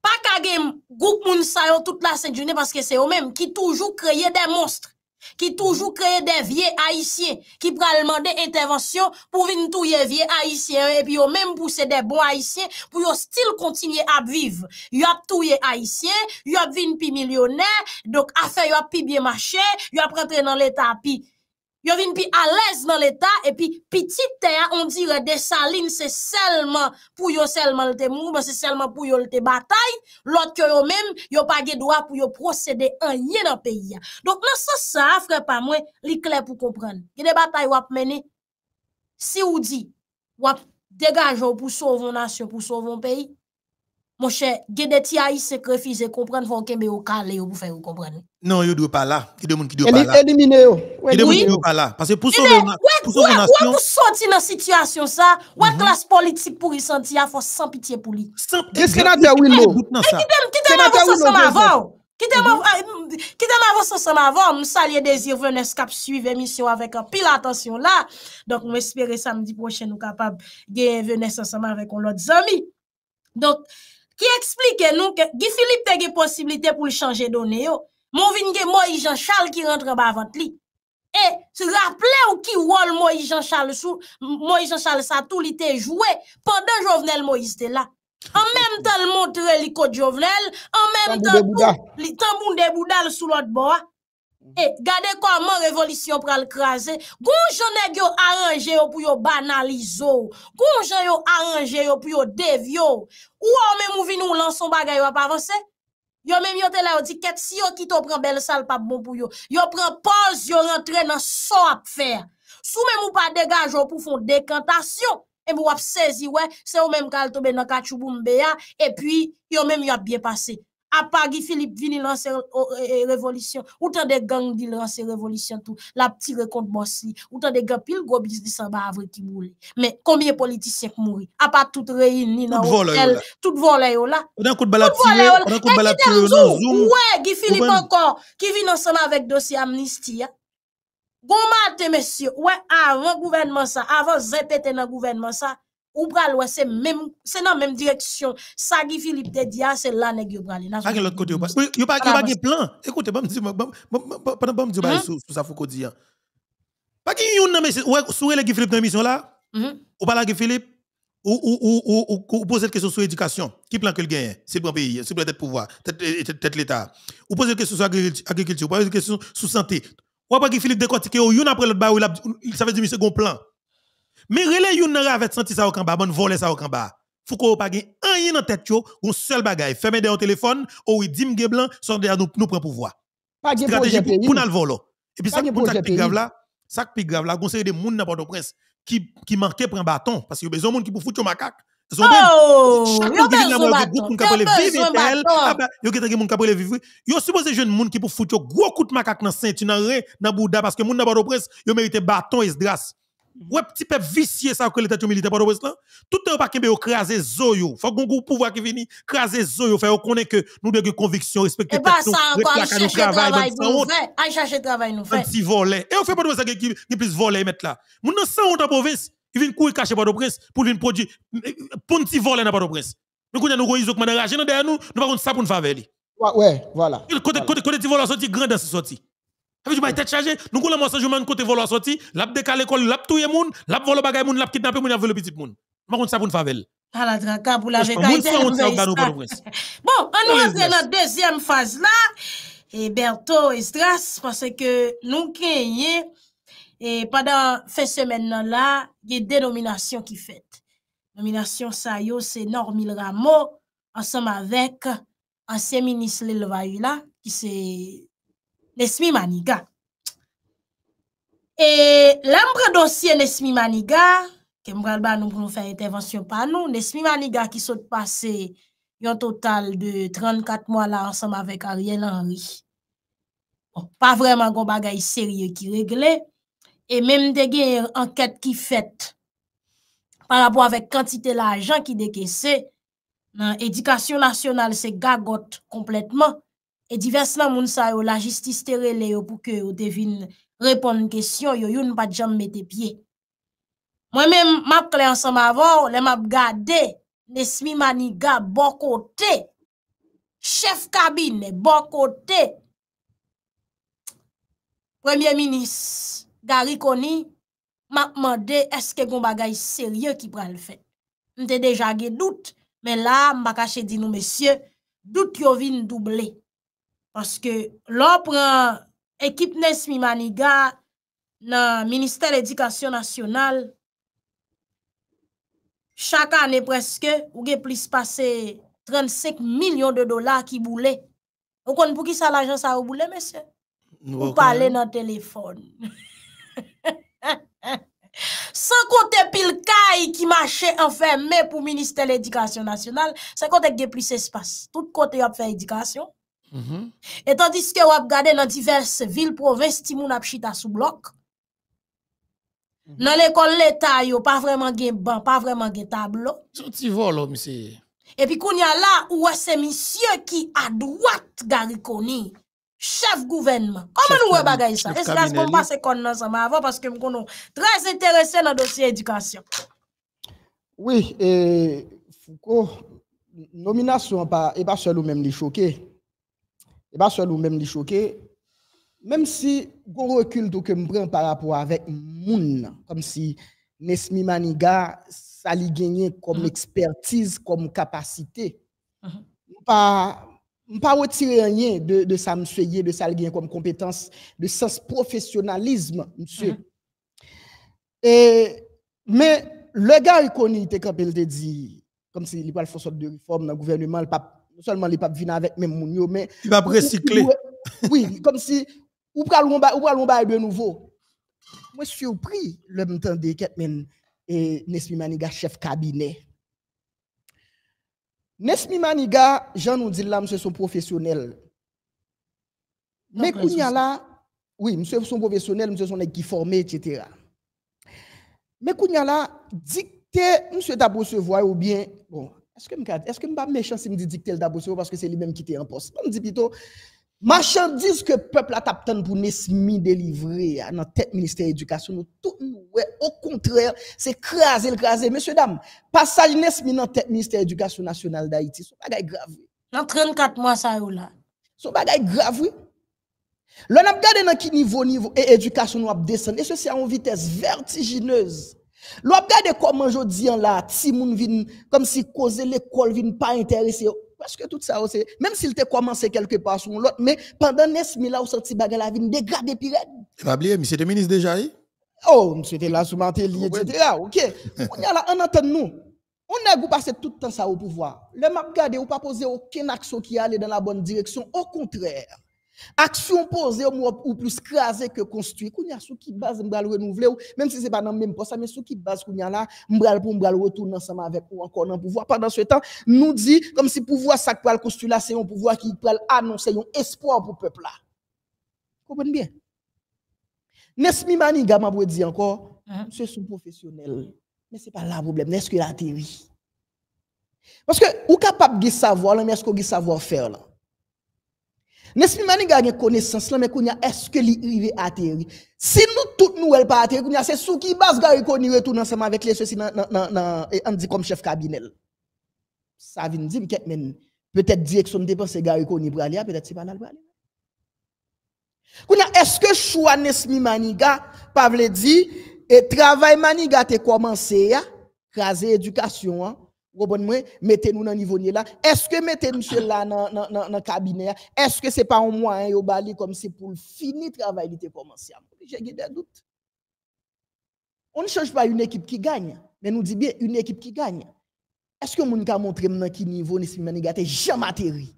pa kagem gouk moun sayon tout la sè djounè, paske se o mèm, ki toujou kreye de mounstre, Ki toujou kreye de vie ayisye, ki pralman de intervensyon pou vin touye vie ayisye, epi yo menm pouse de bon ayisye pou yo stil kontinye ap viv. Yo ap touye ayisye, yo ap vin pi milyonè, dok afe yo ap pi bie mache, yo ap rentre nan le tapie. yo vin pi alez nan l'Etat, e pi piti teya, on di re de salin, se selman pou yo selman lte mou, se selman pou yo lte batay, lot ke yo men, yo pa ge dwa pou yo procede anye nan peyi ya. Donk nan se sa, fre pa mwen, li kle pou kompren. Ge de batay wap meni, si ou di, wap degaj yo pou sovon nasyon, pou sovon peyi, monshe, ge de tiayi sekrefize kompren, fonke me yo kal le yo pou feyo kompren. Non, il ne doit pas là. Il demande qui doit pas là. Éliminer. Il qui doit pas là. Parce que pour sauver la pour sauver nation. Pour sortir dans situation ça, ou la mhm. classe politique pour y sentir, il faut sans pitié pour lui. quest pitié. Est-ce que Nadia Willow? Qui t'aime avant ça eh, avant? Qui t'aime avant ça ensemble avant? Nous saluons désir venez cap suivre mission avec un pile attention là. Donc, nous espérons samedi prochain nous capables de venir ensemble avec nos amis. Donc, qui explique nous que Guy Philippe a une possibilité pour changer données? Mon vin moi Moïse Jean-Charles qui rentre en bas avant lui. Et se rappelez ou qui rôle Moïse Jean-Charles sou, Moïse Jean-Charles ça tout il joué pendant Jovenel Moïse était là. En même temps le montre l'icône code Jovenel, en même temps li tambour de boudal sous l'autre bois. Et regardez comment révolution pral craser. Gon j'en yo arrangé yo pour yo banalizo. Gon j'en yo arrangé yo pour yo dévio. Ou même ou nous ou son bagay ou pas avancer. Yo mèm yo te la ou di ket si yo ki to pran bel sal pap bon pou yo. Yo pran poz, yo rentre nan so ap fè. Sou mèm ou pa degaj, yo pou fon dekantasyon. E mw ap sezi we, se yo mèm kal tobe nan kachou bou mbe ya. E pi yo mèm yo ap biye pase. à Guy Philippe Vini lancer oh, eh, eh, révolution. Autant de gangs qui lancer révolution tout. La petite contre Bossi. Autant des gangs, pile gros business en bas avril qui Mais combien de politiciens qui mourent? À part tout réuni dans l'hôtel. Tout volé là. On a là, coup de balle On a coup Ouais, Guy Philippe encore. Qui vient ensemble avec dossier amnistie. Hein. Bon matin, messieurs. Ouais, avant gouvernement ça. Avant répéter dans gouvernement ça ou pral ouais c'est même c'est dans même direction ça Philippe te dit c'est là nèg yo pral pas l'autre côté pas yo pas pas de plan écoutez bon dis pendant bon dis bail sous ça faut dire pas qui yon non mais ouais Philippe dans mission là mm-hmm. ou pas là Philippe ou ou ou ou poser question sur éducation qui plan que le gagne c'est pour pays c'est pour tête pouvoir tête l'état ou poser question sur agriculture ou poser question sur santé ou pas qui Philippe décortiquer yon après l'autre Il ça veut dire c'est un plan mais relais yon n'aura avec senti ça au camp bon voler ça au camp Faut pa gen gagne rien dans tête yo, un seul bagage, fermer derrière téléphone, ou dim ge blanc, sont derrière nous nous prend pouvoir. Pas de stratégie pour nous voler. Et puis ça pour ça plus grave là, ça plus grave là, conseil des monde n'importe prince ki, ki manke prend bâton parce qu'il y a besoin monde qui pour foutre macaque. Oh, yo besoin bâton. Yo besoin Yo qui moun pou kapre vivre. Yo supposé jeune moun ki pou pour yo gros coup de macaque dans nan dans nan bouda parce que monde n'importe prince, yo mérité bâton et drasse. Ouais, petit peuple vicieux, ça, que l'état militaire, pas de là. Tout le temps, pas craser Zoyo. Faut qu'on vous pouvoir qui vient, craser Zoyo. faire qu'on connaît que nous des conviction, respecter Et pas ça, encore, on cherche travail nous On cherche travail nous faire. Un petit volet. Et on fait pas de ça qui plus voler mettre là. Mon nom, sommes pas dans province. Il vient courir cacher par le prince pour venir produire, pour un petit volet dans pas de prince. Nous connaissons nos isok, mais dans derrière nous, nous pas de ça pour nous faire avec Ouais, voilà. Côté, côté, côté, tu vois, la sortie grande, sortie. Nous veut tu il tête chargée. Nous, quand le côté volant sorti, l'a décalé l'école, l'a tout moun, monde, l'a volé bagay moun, l'a kidnappé moun, l'a volé petit moun. Moi, on ça pour une favelle. À ah, la tranca pour la vérité. Bon, on rentre dans la deuxième phase là. Et Berto et Stras, parce que nous gagnons, et pendant ces semaines là, il y a des nominations qui fait. Nomination ça yo, c'est Normil ramo ensemble avec ancien ministre Lelvaïla, qui c'est Nesmi maniga. E lembre dosye nesmi maniga, ke mbred ba nou proun fè etè vensyon pa nou, nesmi maniga ki sot pase yon total de 34 mwa la ansanm avèk Ariel Henry. Bon, pa vreman gom bagay serye ki regle, e menm degye anket ki fèt par abou avèk kantite la ajan ki degye se, nan edikasyon nasyonal se gagote kompletman. E diversman moun sa yo la jististe re le yo pou ke yo te vin repon n kesyon, yo yon pa djan me te pie. Mwen men mak le ansan ma vor, le map gade, nesmi mani ga bon kote, chef kabine, bon kote. Premye minis, gari koni, mak mande eske kon bagay serye ki pral fè. Nte deja ge dout, men la, mba kache di nou mesye, dout yo vin double. Paske lopren ekip Nesmi Maniga nan Ministèl Édikasyon Nasyonal, chaka anè preske ou ge plis pase 35 milyon de dola ki boule. Ou kon pou ki sa l'ajans a ou boule, mè sè? Ou pale nan telefon. San kote pil kaj ki mache an fèmè pou Ministèl Édikasyon Nasyonal, san kote ge plis espase. Tout kote yo ap fè édikasyon, Et tandis que vous avez regardé dans diverses villes, provinces, qui chita sous bloc. Dans l'école l'État, yo pas vraiment de ban, pas vraiment de tableau. Petit vol, oh, monsieur. Et puis qu'on y a là, où c'est monsieur qui à droite Gariconi, chef gouvernement. Comment nous bagay ça? Est-ce que nous passer kon ensemble avant parce que nous très intéressé dans le dossier éducation. Oui, et Foucault, nomination pas, et pas seulement même les choquer. ba sou loun mèm li choké, mèm si goun rekyl dò ke m prèm par rapport avèk moun, kom si nesmi mani ga, sa li genye kom mm-hmm. ekspertise, kom kapasite, mm-hmm. m pa woti renyen de sa m souye, de sa li genye kom kompetans, de sens profesionalisme, m souye. Mm-hmm. E, mè, le ga y koni, te kapel te di, kom si li pal fosop de reform nan gouvernement, l pa prèm, seulement les papes viennent avec même moun yo, mais. Il va recycler. Oui, comme si, ou pral ou pral de nouveau. Moi, je suis surpris, le m'tende Ketmen et Nesmi Maniga, chef cabinet. Nesmi Maniga, Jean nous dit là, monsieur son professionnel. Mais il y a là, oui, monsieur son professionnel, monsieur son sont formé, etc. Mais il y a là, dicter, monsieur t'a recevoir ou bien, bon, est-ce que je ne suis pas méchant si je dis dicter le parce que c'est lui-même qui était en poste? Je dis plutôt, marchandise que le peuple a tapé pour Nesmi délivrer dans tête ministère de l'éducation, nous tout au contraire, c'est craser le craser. Messieurs, dames, passage Nesmi dans tête ministère de l'éducation nationale d'Haïti, c'est pas grave. Dans 34 mois, ça est là. C'est pas grave, oui. L'on a regardé dans quel niveau, niveau et éducation nous a descendu. Et ceci à une vitesse vertigineuse. L'on comment j'ai dit là, si moun vin, comme si cause l'école vin pas intéressé. Parce que tout ça, aussi, même s'il te commencé quelque part sur l'autre, mais pendant Nesmi là, ou senti baga la vin dégradé pire. Pas oublié, monsieur le ministre déjà, Oh, monsieur était là sous Martelly, etc. Ok. On y a là, on entend nous. On a passé tout le temps ça au pouvoir. Le map gade ou pas posé aucun action qui allait dans la bonne direction. Au contraire. Action posée ou plus crasée que construite. Qu'on y a sous qui base, m'bral renouveler, même si c'est pas dans le même poste, mais sous qui base, qu'on y a là, m'bral pour m'bral retourner ensemble avec ou encore dans le pouvoir. Pendant ce temps, nous dit, comme si pouvoir ça le construit là, c'est un pouvoir qui peut annoncer un espoir pour le peuple là. Comprenez bien? Nesmi Maniga m'a dit encore, mm-hmm. c'est son professionnel. Mais c'est pas là le problème. Est-ce que la théorie? Parce que, ou capable de savoir, mais est-ce qu'on savoir faire là? L'esprit mani gagne connaissance là mais est-ce que li à atterri si nous toutes nous elle pas atterri c'est sous qui base gare connu retourne ensemble avec les ceci nan nan nan on dit comme chef cabinet ça vient dire que peut-être direction dépense gare connu pour aller peut-être c'est pas là pour aller est-ce que choix Nesmi Maniga pas veut dire et travail Maniga t'es commencé à craser éducation hein. ou bon mwen mette nou nan nivou nye la, eske mette mwen se la nan kabine ya, eske se pa ou mwen yo bali kom se pou fini travay li te pomanse a mwen, jè gè dè dout. On ne chanj pa yon ekip ki gagne, men nou di bè yon ekip ki gagne. Eske moun ka montre mwen ki nivou ni si mwen negate jam ateri.